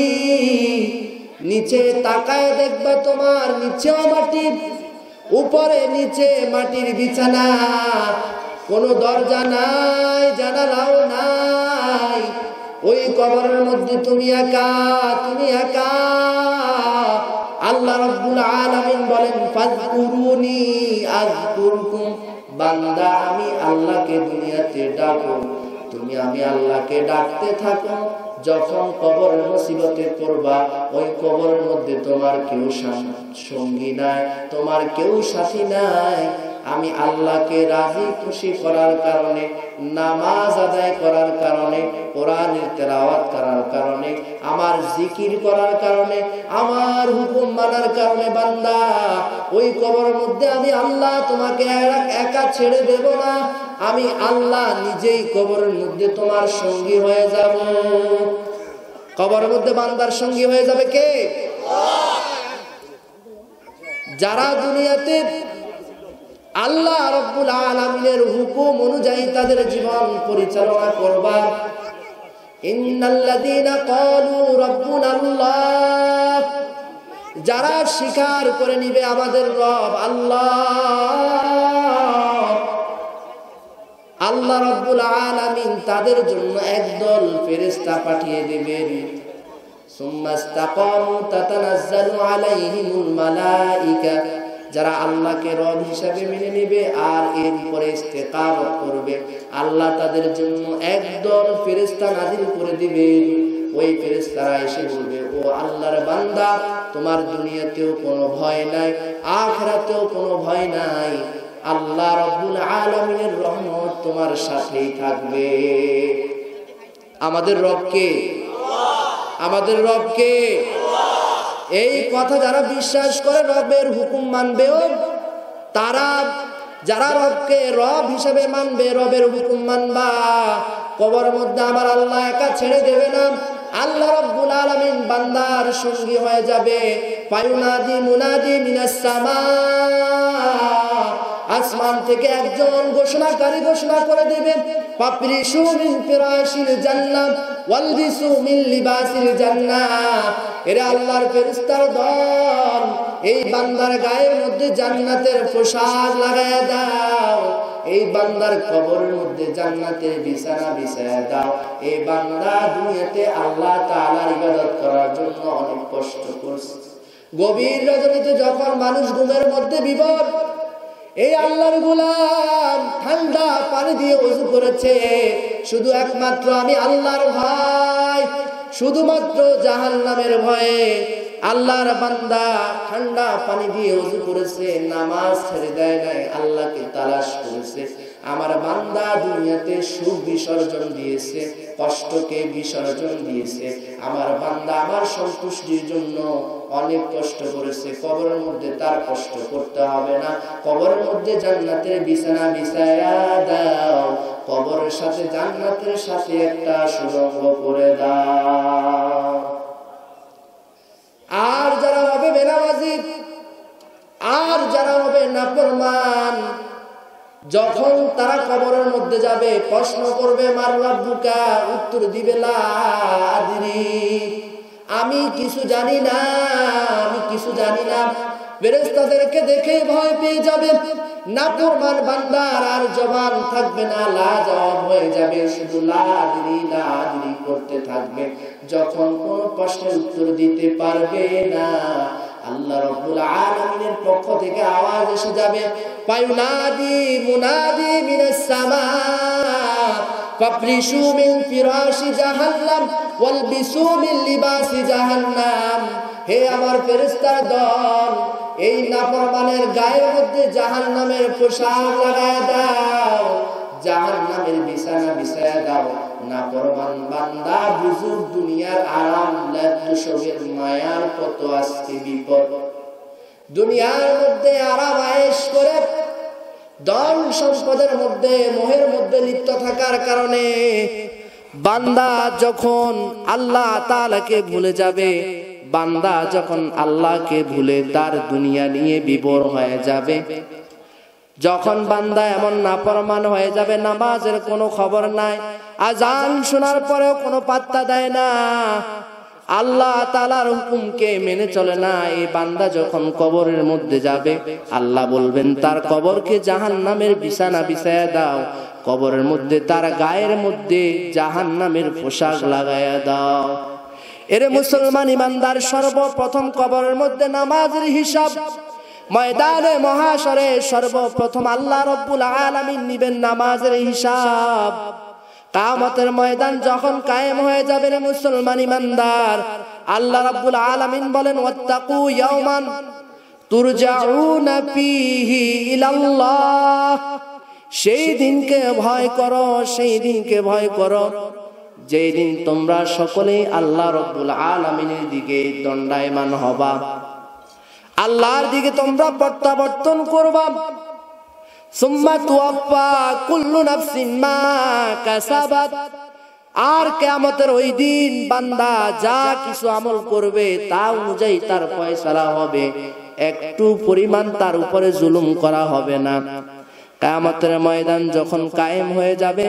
নিচে তাকায় দেখবা তোমার নিচেও মাটি উপরে নিচে মাটির বিছানা কোনো দরজা নাই জানালাও নাই ওই কবরের মধ্যে তুমি একা তুমি একা আল্লাহ রব্বুল আলামিন বলেন ফাজকুরুনি আজকুরকুম বান্দা আমি আল্লাহকে দুনিয়াতে ডাকো তুমি আমি আল্লাহকে ডাকতে থাকো যখন কবর মুসিবতে পড়বা ওই কবরের মধ্যে তোমার কেউ সঙ্গী নাই তোমার কেউ সাথী নাই আমি আল্লাহকে রাজি খুশি করার কারণে নামাজ আদায় করার কারণে কোরআনের তেরাওয়াত করার কারণে আমার জিকির করার কারণে আমার হুকুম মানার কারণে বান্দা ওই কবর মধ্যে আমি আল্লাহ তোমাকে একা ছেড়ে দেব না আমি আল্লাহ নিজেই কবরের মধ্যে তোমার সঙ্গী হয়ে যাব কবর মধ্যে বান্দার সঙ্গী হয়ে যাবে কে যারা দুনিয়াতে আল্লাহ রব্বুল আলমিনের হুকুম অনুযায়ী তাদের জীবন পরিচালনা করবা যারা স্বীকার করে নিবে আমাদের রব আল্লাহ আল্লাহ রব্বুল আলমিন তাদের জন্য একদল ফেরেস্তা পাঠিয়ে দেবেন ثم استقاموا تتنزل عليهم الملائكه যারা আল্লাহকে রব হিসাবে মেনে নেবে আর এর উপরে ইস্তেকামত করবে আল্লাহ তাদের জন্য একদল ফেরেস্তা নাজিল করে দিবেন ওই ফেরেস্তারা এসে বলবে ও আল্লাহর বান্দা তোমার দুনিয়াতেও কোনো ভয় নাই আখরাতেও কোনো ভয় নাই আল্লাহ রব্বুল আলমিনের রহমত তোমার সাথেই থাকবে আমাদের রবকে আমাদের রবকে এই কথা যারা বিশ্বাস করে রবের হুকুম মানবে তারা যারা রবকে রব হিসেবে মানবে রবের হুকুম মানবা কবর মধ্যে আমার আল্লাহ একা ছেড়ে দেবে না আল্লাহ রব্বুল আলামিন বান্দার সঙ্গী হয়ে যাবে পায়ুনাদি মুনাদি মিনাস সামা আসমান থেকে একজন ঘোষণাকারী ঘোষণা করে দেবেন পাপরিসু মিন ফিরাশিল জান্নাত মিন লিবাসিল এরা আল্লাহর ফেরেশতার দল এই বান্দার গায়ের মধ্যে জান্নাতের পোশাক দাও এই বান্দার কবরের মধ্যে জান্নাতের বিছানা দাও এই বান্দা দুনিয়াতে আল্লাহ তাআলার ইবাদত করার জন্য অনেক কষ্ট করছে গভীর রজনীতে যখন মানুষ ঘুমের মধ্যে বিপদ এই আল্লাহর গোলাম ঠান্ডা পানি দিয়ে উজু করেছে শুধু একমাত্র আমি আল্লাহর ভাই শুধুমাত্র জাহান নামের ভয়ে আল্লাহর বান্দা ঠান্ডা পানি দিয়ে উজু করেছে নামাজ ছেড়ে দেয় নাই আল্লাহকে তালাশ করেছে আমার বান্দা দুনিয়াতে সুখ বিসর্জন দিয়েছে কষ্টকে বিসর্জন দিয়েছে আমার বান্দা আমার সন্তুষ্টির জন্য অনেক কষ্ট করেছে কবরের মধ্যে তার কষ্ট করতে হবে না কবরের মধ্যে জান্নাতের বিছানা বিছায়া দাও কবরের সাথে জান্নাতের সাথে একটা সুরঙ্গ করে দাও আর যারা হবে বেনামাজি আর যারা হবে নাফরমান যখন তারা কবরের মধ্যে যাবে প্রশ্ন করবে মারলা বুকা উত্তর দিবে লা আমি কিছু জানি না আমি কিছু জানি না বেরেস্তাদেরকে দেখে ভয় পেয়ে যাবে না তোমার বান্দার আর জবান থাকবে না লাজবাব হয়ে যাবে শুধু লাজরি লাজরি করতে থাকবে যখন কোন প্রশ্নের উত্তর দিতে পারবে না আল্লাহ রব্বুল আলামিনের পক্ষ থেকে আওয়াজ এসে যাবে পায়ুনাদি মুনাদি মিনাস সামা فافرشوا من فراش جهنم والبسوا من لباس جهنم হে আমার ফেরেস্তার দল এই নাফরমানের গায়ের মধ্যে জাহান পোশাক লাগায় দাও জাহান বিছানা বিছায়া দাও নাফরমান বান্দা বুঝুক দুনিয়ার আরাম লাভের মায়ার কত আজকে বিপদ দুনিয়ার মধ্যে আরাম আয়েস করে ধন সম্পদের মধ্যে মোহের মধ্যে লিপ্ত থাকার কারণে বান্দা যখন আল্লাহ তালাকে ভুলে যাবে বান্দা যখন আল্লাহকে ভুলে তার দুনিয়া নিয়ে বিবর হয়ে যাবে যখন বান্দা এমন নাপরমান হয়ে যাবে নামাজের কোনো খবর নাই আজান শোনার পরেও কোনো পাত্তা দেয় না আল্লাহ তালার হুকুমকে মেনে চলে না এই বান্দা যখন কবরের মধ্যে যাবে আল্লাহ বলবেন তার কবরকে জাহান নামের বিছানা বিছায়া দাও কবরের মধ্যে তার গায়ের মধ্যে জাহান নামের পোশাক লাগাইয়া দাও এরে মুসলমান ইমানদার সর্বপ্রথম কবরের মধ্যে নামাজের হিসাব ময়দানে মহাসরে সর্বপ্রথম আল্লাহ রব্বুল আলমিন নিবেন নামাজের হিসাব কামতের ময়দান যখন কায়েম হয়ে যাবে রে মুসলমান ইমানদার আল্লাহ রাব্বুল আলামিন বলেন ওয়াত্তাকু ইয়াওমান তুরজাউনা ফীহি ইলাল্লাহ সেই দিনকে ভয় করো সেই দিনকে ভয় করো যেই দিন তোমরা সকলেই আল্লাহ রব্বুল আলামিনের দিকে দণ্ডায়মান হবা আল্লাহর দিকে তোমরা প্রত্যাবর্তন করবা সুম্মা কুল্লু আর কেমতের ওই দিন বান্দা যা কিছু আমল করবে তা অনুযায়ী তার ফয়সালা হবে একটু পরিমাণ তার উপরে জুলুম করা হবে না কায়ামতের ময়দান যখন কায়েম হয়ে যাবে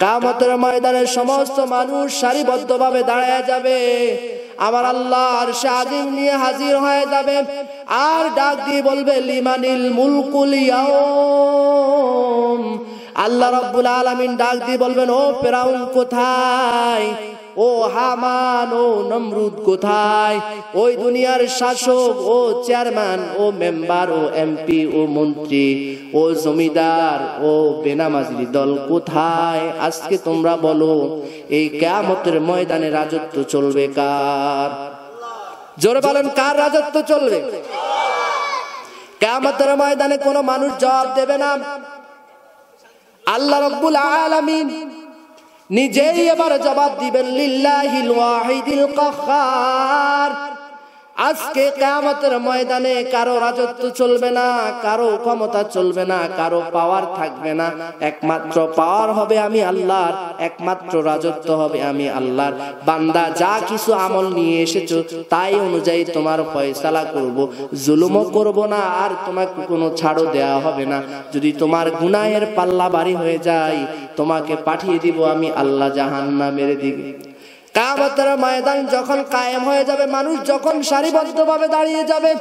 কায়ামতের ময়দানে সমস্ত মানুষ সারিবদ্ধভাবে দাঁড়ায় যাবে আমার আল্লাহর শাহিম নিয়ে হাজির হয়ে যাবে আর ডাক দিয়ে বলবে লিমানিল মুলকুল আল্লাহ রব্বুল আলমিন ডাক দিয়ে বলবেন ও ফেরাউন কোথায় ও হামান ও নমরুদ কোথায় ওই দুনিয়ার শাসক ও চেয়ারম্যান ও মেম্বার ও এমপি ও মন্ত্রী ও জমিদার ও বেনামাজি দল কোথায় আজকে তোমরা বলো এই কেয়ামতের ময়দানে রাজত্ব চলবে কার জোরে বলেন কার রাজত্ব চলবে কেয়ামতের ময়দানে কোনো মানুষ জবাব দেবে না আল্লাহ রব্বুল আলামিন নিজেই এবার জবাব দিবেন লিল্লাহিল ওয়াহিদিল কাহার আজকে কেয়ামতের ময়দানে কারো রাজত্ব চলবে না কারো ক্ষমতা চলবে না কারো পাওয়ার থাকবে না একমাত্র পাওয়ার হবে আমি আল্লাহর একমাত্র রাজত্ব হবে আমি আল্লাহর বান্দা যা কিছু আমল নিয়ে এসেছো তাই অনুযায়ী তোমার ফয়সালা করব জুলুমও করব না আর তোমাকে কোনো ছাড়ও দেয়া হবে না যদি তোমার গুনায়ের পাল্লা বাড়ি হয়ে যায় তোমাকে পাঠিয়ে দিব আমি আল্লাহ জাহান্না মেরে দিকে কামতের ময়দান যখন কায়েম হয়ে যাবে মানুষ যখন সারিবদ্ধভাবে দাঁড়িয়ে যাবে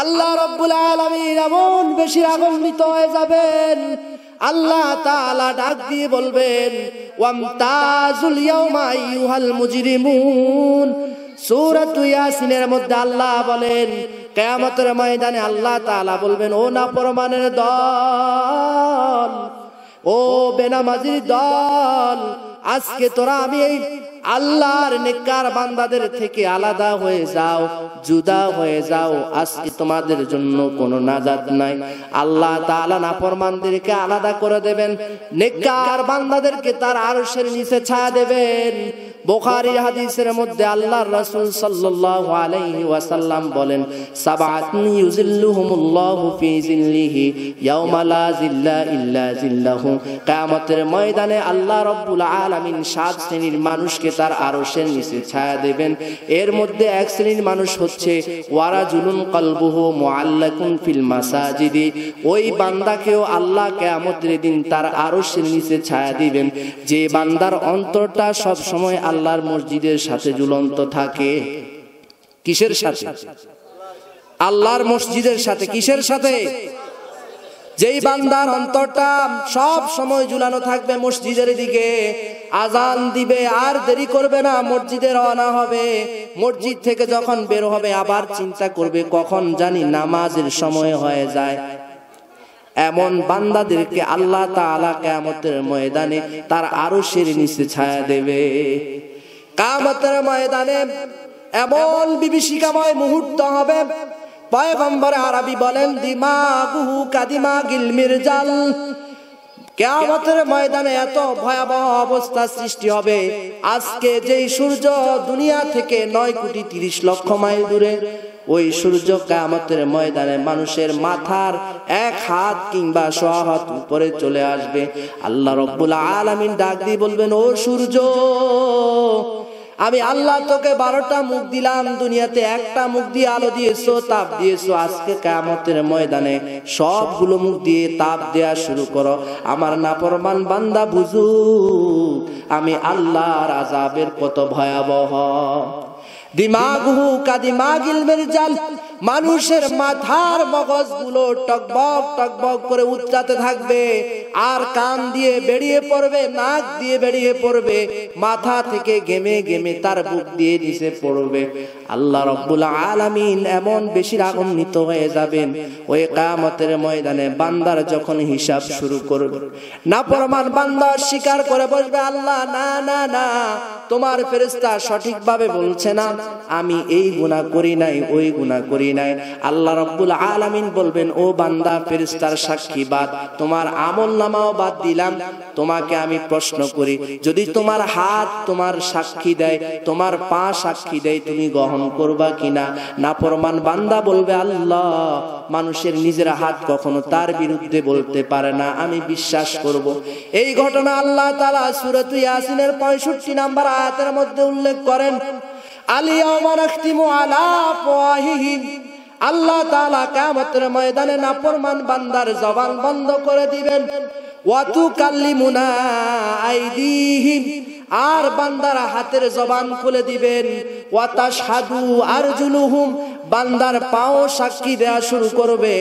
আল্লাহ রব্বুল আলমীর এমন বেশি আগুন্বিত হয়ে যাবেন আল্লাহ তালা ডাক দিয়ে বলবেন ওয়ামতাজুল ইয়াউমা আইয়ুহাল মুজরিমুন সূরাত ইয়াসিনের মধ্যে আল্লাহ বলেন কিয়ামতের ময়দানে আল্লাহ তাআলা বলবেন ও না নাফরমানের দল ও বেনামাজির দল আজকে তোরা আমি এই আল্লাহর নেকার বান্দাদের থেকে আলাদা হয়ে যাও জুদা হয়ে যাও আজকে তোমাদের জন্য কোনো নাজাত নাই আল্লাহ তাআলা নাফরমানদেরকে আলাদা করে দেবেন নেকার বান্দাদেরকে তার আরশের নিচে ছায়া দেবেন বুখারী হাদিসের মধ্যে আল্লাহর রাসূল সাল্লাল্লাহু আলাইহি ওয়াসাল্লাম বলেন সাবাতুন ইউজিল্লুহুমুল্লাহু ফি জিল্লিহি ইয়াউমা লা জিল্লা ইল্লা জিল্লাহু কিয়ামতের ময়দানে আল্লাহ রাব্বুল আলামিন সাত শ্রেণীর মানুষকে তার আরশের নিচে ছায়া দেবেন এর মধ্যে এক শ্রেণীর মানুষ হচ্ছে ওয়ারা জুলুন কলবুহ মোয়াল্লাকুন ফিল মাসাজিদি ওই বান্দাকেও আল্লাহ কেয়ামতের দিন তার আরশের নিচে ছায়া দিবেন যে বান্দার অন্তরটা সব সময় আল্লাহর মসজিদের সাথে ঝুলন্ত থাকে কিসের সাথে আল্লাহর মসজিদের সাথে কিসের সাথে যেই বান্দার অন্তরটা সব সময় ঝুলানো থাকবে মসজিদের দিকে আজান দিবে আর দেরি করবে না মসজিদে রওনা হবে মসজিদ থেকে যখন বের হবে আবার চিন্তা করবে কখন জানি নামাজের সময় হয়ে যায় এমন বান্দাদেরকে আল্লাহ তালা কেমতের ময়দানে তার আরো সের নিচে ছায়া দেবে কামতের ময়দানে এমন বিভীষিকাময় মুহূর্ত হবে পয়গম্বর আরবি বলেন দিমা গুহু কাদিমা গিলমির জাল কেয়ামতের ময়দানে এত ভয়াবহ অবস্থা সৃষ্টি হবে আজকে যেই সূর্য দুনিয়া থেকে নয় কোটি তিরিশ লক্ষ মাইল দূরে ওই সূর্য কেয়ামতের ময়দানে মানুষের মাথার এক হাত কিংবা সহাত উপরে চলে আসবে আল্লাহ রব্বুল আলামিন ডাক দিয়ে বলবেন ও সূর্য আমি আল্লাহ তোকে বারোটা মুখ দিলাম দুনিয়াতে একটা মুখ দিয়ে আলো দিয়েছো তাপ দিয়েছো আজকে কেমতের ময়দানে সবগুলো মুখ দিয়ে তাপ দেয়া শুরু করো আমার নাপরমান বান্দা বুঝু আমি আল্লাহর আজাবের কত ভয়াবহ দিমাগু হু কাদিমাগ ইলমের জাল মানুষের মাথার মগজ গুলো টকবক টকবক করে উচ্চাতে থাকবে আর কান দিয়ে বেরিয়ে পড়বে নাক দিয়ে বেরিয়ে পড়বে মাথা থেকে গেমে গেমে তার বুক দিয়ে নিচে পড়বে আল্লাহ রব্বুল আলামিন এমন বেশি রাগম্বিত হয়ে যাবেন ওই কামতের ময়দানে বান্দার যখন হিসাব শুরু করবে না পরমান বান্দার স্বীকার করে বসবে আল্লাহ না না না তোমার ফেরিস্তা সঠিকভাবে বলছে না আমি এই গুণা করি নাই ওই গুণা করি মদিনায় আল্লাহ রব্বুল আলামিন বলবেন ও বান্দা ফেরিস্তার সাক্ষী বাদ তোমার আমল নামাও বাদ দিলাম তোমাকে আমি প্রশ্ন করি যদি তোমার হাত তোমার সাক্ষী দেয় তোমার পা সাক্ষী দেয় তুমি গ্রহণ করবা কিনা না প্রমাণ বান্দা বলবে আল্লাহ মানুষের নিজের হাত কখনো তার বিরুদ্ধে বলতে পারে না আমি বিশ্বাস করব এই ঘটনা আল্লাহ তালা সূরা ইয়াসিনের 65 নাম্বার আয়াতের মধ্যে উল্লেখ করেন আল্লাহ তালা কামতের ময়দানে নাপরমান বান্দার জবান বন্ধ করে দিবেন ওয়াতু কাল্লিমুনা আইদিহিম আর বান্দারা হাতের জবান খুলে দিবেন আর জুলুহুম বান্দার পাও সাক্ষী দেয়া শুরু করবে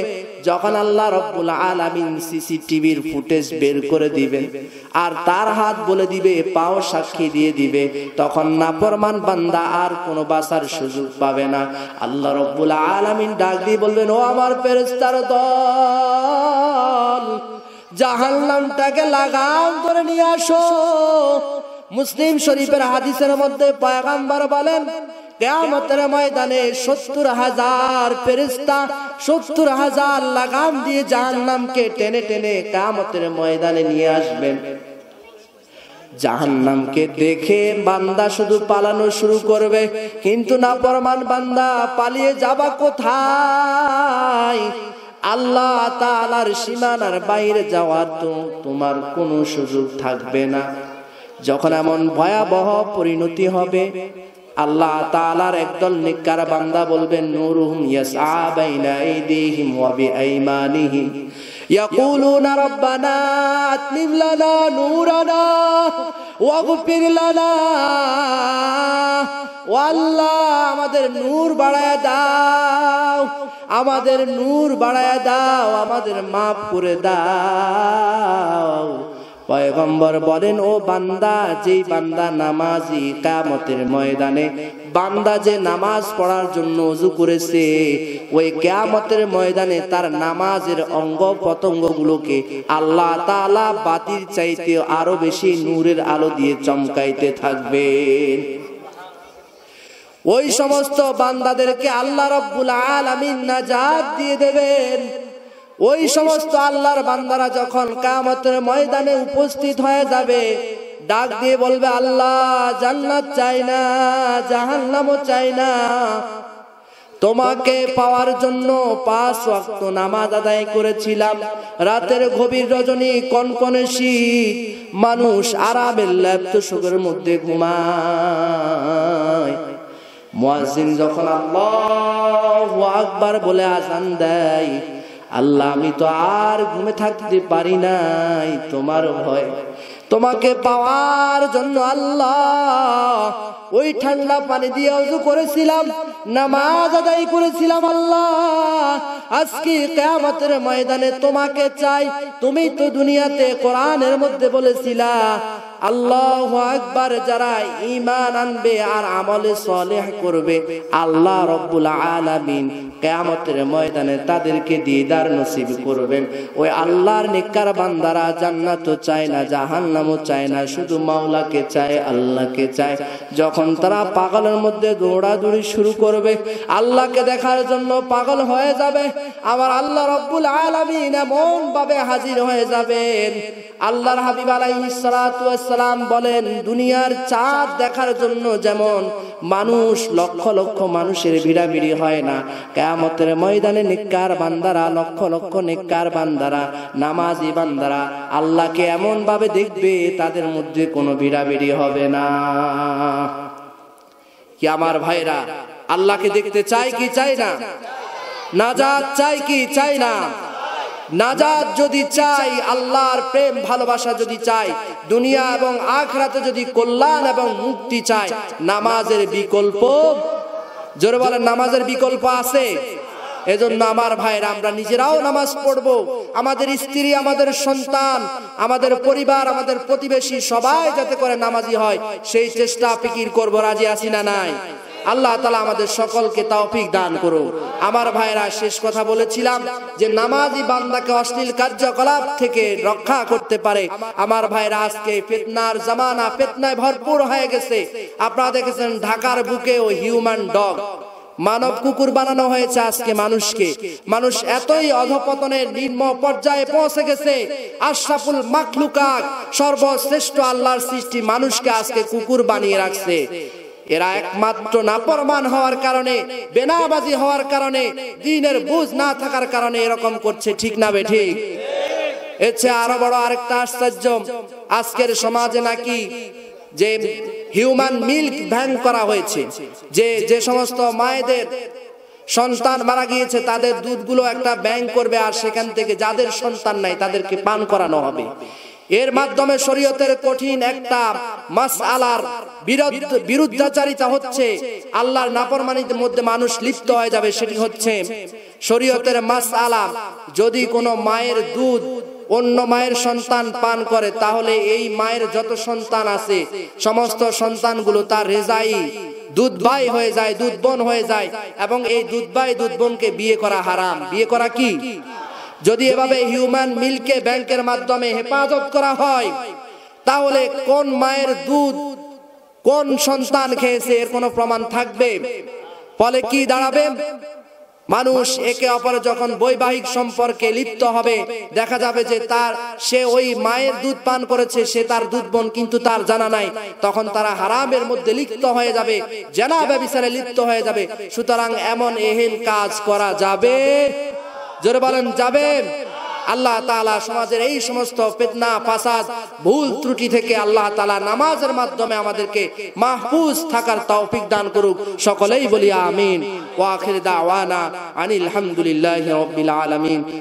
যখন আল্লাহ রব্বুল আলামিন সিসিটিভির ফুটেজ বের করে দিবেন আর তার হাত বলে দিবে পাও সাক্ষী দিয়ে দিবে তখন প্রমাণ বান্দা আর কোনো বাসার সুযোগ পাবে না আল্লাহ রব্বুল আলামিন ডাক দিয়ে বলবেন ও আমার ফেরস্তার দল জাহান্নামটাকে লাগাম করে নিয়ে আসো মুসলিম শরীফের হাদিসের মধ্যে পয়গাম্বার বলেন কেয়ামতের ময়দানে সত্তর হাজার ফেরিস্তা সত্তর হাজার লাগাম দিয়ে জাহান্নামকে টেনে টেনে কেয়ামতের ময়দানে নিয়ে আসবেন জাহান্নামকে দেখে বান্দা শুধু পালানো শুরু করবে কিন্তু না পরমান বান্দা পালিয়ে যাবা কোথায় আল্লাহ তালার সীমানার বাইরে যাওয়ার তো তোমার কোনো সুযোগ থাকবে না যখন এমন ভয়াবহ পরিণতি হবে আল্লাহ তালার একদল নিকার বান্দা বলবেন নূরুহুম ইয়াসআ বাইনা আইদিহিম ওয়া বিআইমানিহিম يقولون ربنا أتمم لنا نورنا واغفر لنا والله আমাদের নূর বাড়ায় দাও আমাদের নূর বাড়ায় দাও আমাদের মাফ করে দাও পয়গম্বর বলেন ও বান্দা যে বান্দা নামাজি কামতের ময়দানে বান্দা যে নামাজ পড়ার জন্য উজু করেছে ওই কেয়ামতের ময়দানে তার নামাজের অঙ্গ পতঙ্গগুলোকে আল্লাহ তালা বাতির চাইতে আরো বেশি নূরের আলো দিয়ে চমকাইতে থাকবে ওই সমস্ত বান্দাদেরকে আল্লাহ রব্বুল আলামিন নাজাত দিয়ে দেবেন ওই সমস্ত আল্লাহর বান্দারা যখন কামতের ময়দানে উপস্থিত হয়ে যাবে ডাক দিয়ে বলবে আল্লাহ জান্নাত চাই না জাহান্নামও চাই না তোমাকে পাওয়ার জন্য পাঁচ ওয়াক্ত নামাজ আদায় করেছিলাম রাতের গভীর রজনী কনকনে শীত মানুষ আরামের ল্যাপ্ত সুখের মধ্যে ঘুমায় মুয়াজিন যখন আল্লাহ আকবার বলে আজান দেয় আল্লাহ আমি তো আর ঘুমে থাকতে পারি নাই তোমার ভয় তোমাকে পাওয়ার জন্য আল্লাহ ওই ঠান্ডা পানি দিয়ে উজু করেছিলাম নামাজ আদায় করেছিলাম আল্লাহ আজকে কেয়ামতের ময়দানে তোমাকে চাই তুমি তো দুনিয়াতে কোরআনের মধ্যে বলেছিলা আল্লাহ আকবার যারা ইমান আনবে আর আমলে সলেহ করবে আল্লাহ রব্বুল আলামিন কেয়ামতের ময়দানে তাদেরকে দিদার নসিব করবেন ওই আল্লাহর নিকার বান্দারা জান্নাত চায় না জাহান্নামও চায় না শুধু মাওলাকে চায় আল্লাহকে চায় যখন তারা পাগলের মধ্যে দৌড়াদৌড়ি শুরু করবে আল্লাহকে দেখার জন্য পাগল হয়ে যাবে আবার আল্লাহ রব্বুল আলামিন এমন ভাবে হাজির হয়ে যাবেন আল্লাহর হাবিব আলাইহিস সালাতু সালাম বলেন দুনিয়ার চাঁদ দেখার জন্য যেমন মানুষ লক্ষ লক্ষ মানুষের ভিড়াভিড়ি হয় না কেয়ামতের ময়দানে নিকার বান্দারা লক্ষ লক্ষ নিকার বান্দারা নামাজি বান্দারা আল্লাহকে এমন ভাবে দেখবে তাদের মধ্যে কোনো ভিড়াভিড়ি হবে না কি আমার ভাইরা আল্লাহকে দেখতে চাই কি চাই না না যা চাই কি চাই না নাজাদ যদি চাই আল্লাহর প্রেম ভালোবাসা যদি চাই দুনিয়া এবং আখরাতে যদি কল্যাণ এবং মুক্তি চাই নামাজের বিকল্প জোরে বলে নামাজের বিকল্প আছে এজন্য আমার ভাইরা আমরা নিজেরাও নামাজ পড়ব আমাদের স্ত্রী আমাদের সন্তান আমাদের পরিবার আমাদের প্রতিবেশী সবাই যাতে করে নামাজি হয় সেই চেষ্টা ফিকির করব রাজি আছি না নাই আল্লাহ তালা আমাদের সকলকে তাওফিক দান করো আমার ভাইরা শেষ কথা বলেছিলাম যে নামাজি বান্দাকে অশ্লীল কার্যকলাপ থেকে রক্ষা করতে পারে আমার ভাইরা আজকে ফেতনার জামানা ফেতনায় ভরপুর হয়ে গেছে আপনারা দেখেছেন ঢাকার বুকে ও হিউম্যান ডগ মানব কুকুর বানানো হয়েছে আজকে মানুষকে মানুষ এতই অধপতনের নিম্ন পর্যায়ে পৌঁছে গেছে আশরাফুল মাকলুকাক সর্বশ্রেষ্ঠ আল্লাহর সৃষ্টি মানুষকে আজকে কুকুর বানিয়ে রাখছে এরা একমাত্র নাপরমান হওয়ার কারণে বেনাবাজি হওয়ার কারণে দিনের বুঝ না থাকার কারণে এরকম করছে ঠিক না বে ঠিক এছে আরো বড় আরেকটা আশ্চর্য আজকের সমাজে নাকি যে হিউম্যান মিল্ক ভ্যান করা হয়েছে যে যে সমস্ত মায়েদের সন্তান মারা গিয়েছে তাদের দুধগুলো একটা ব্যাংক করবে আর সেখান থেকে যাদের সন্তান নাই তাদেরকে পান করানো হবে এর মাধ্যমে শরীয়তের কঠিন একটা মাস আলার বিরুদ্ধাচারিতা হচ্ছে আল্লাহর নাপরমানির মধ্যে মানুষ লিপ্ত হয়ে যাবে সেটি হচ্ছে শরীয়তের মাস আলা যদি কোনো মায়ের দুধ অন্য মায়ের সন্তান পান করে তাহলে এই মায়ের যত সন্তান আছে সমস্ত সন্তানগুলো তার রেজাই দুধ ভাই হয়ে যায় দুধ বোন হয়ে যায় এবং এই দুধ ভাই দুধ বোনকে বিয়ে করা হারাম বিয়ে করা কি যদি এভাবে হিউম্যান মিলকে ব্যাংকের মাধ্যমে হেফাজত করা হয় তাহলে কোন মায়ের দুধ কোন সন্তান খেয়েছে এর কোনো প্রমাণ থাকবে ফলে কি দাঁড়াবে মানুষ একে অপরে যখন বৈবাহিক সম্পর্কে লিপ্ত হবে দেখা যাবে যে তার সে ওই মায়ের দুধ পান করেছে সে তার দুধ বোন কিন্তু তার জানা নাই তখন তারা হারামের মধ্যে লিপ্ত হয়ে যাবে জেনা ব্যবিচারে লিপ্ত হয়ে যাবে সুতরাং এমন এহেন কাজ করা যাবে জোরে বলেন যাবেন আল্লাহ তালা সমাজের এই সমস্ত পেতনা ফাসাদ ভুল ত্রুটি থেকে আল্লাহ তালা নামাজের মাধ্যমে আমাদেরকে মাহফুজ থাকার তৌফিক দান করুক সকলেই বলি আমিন ওয়াখির দাওয়ানা আনিল হামদুলিল্লাহ আলমিন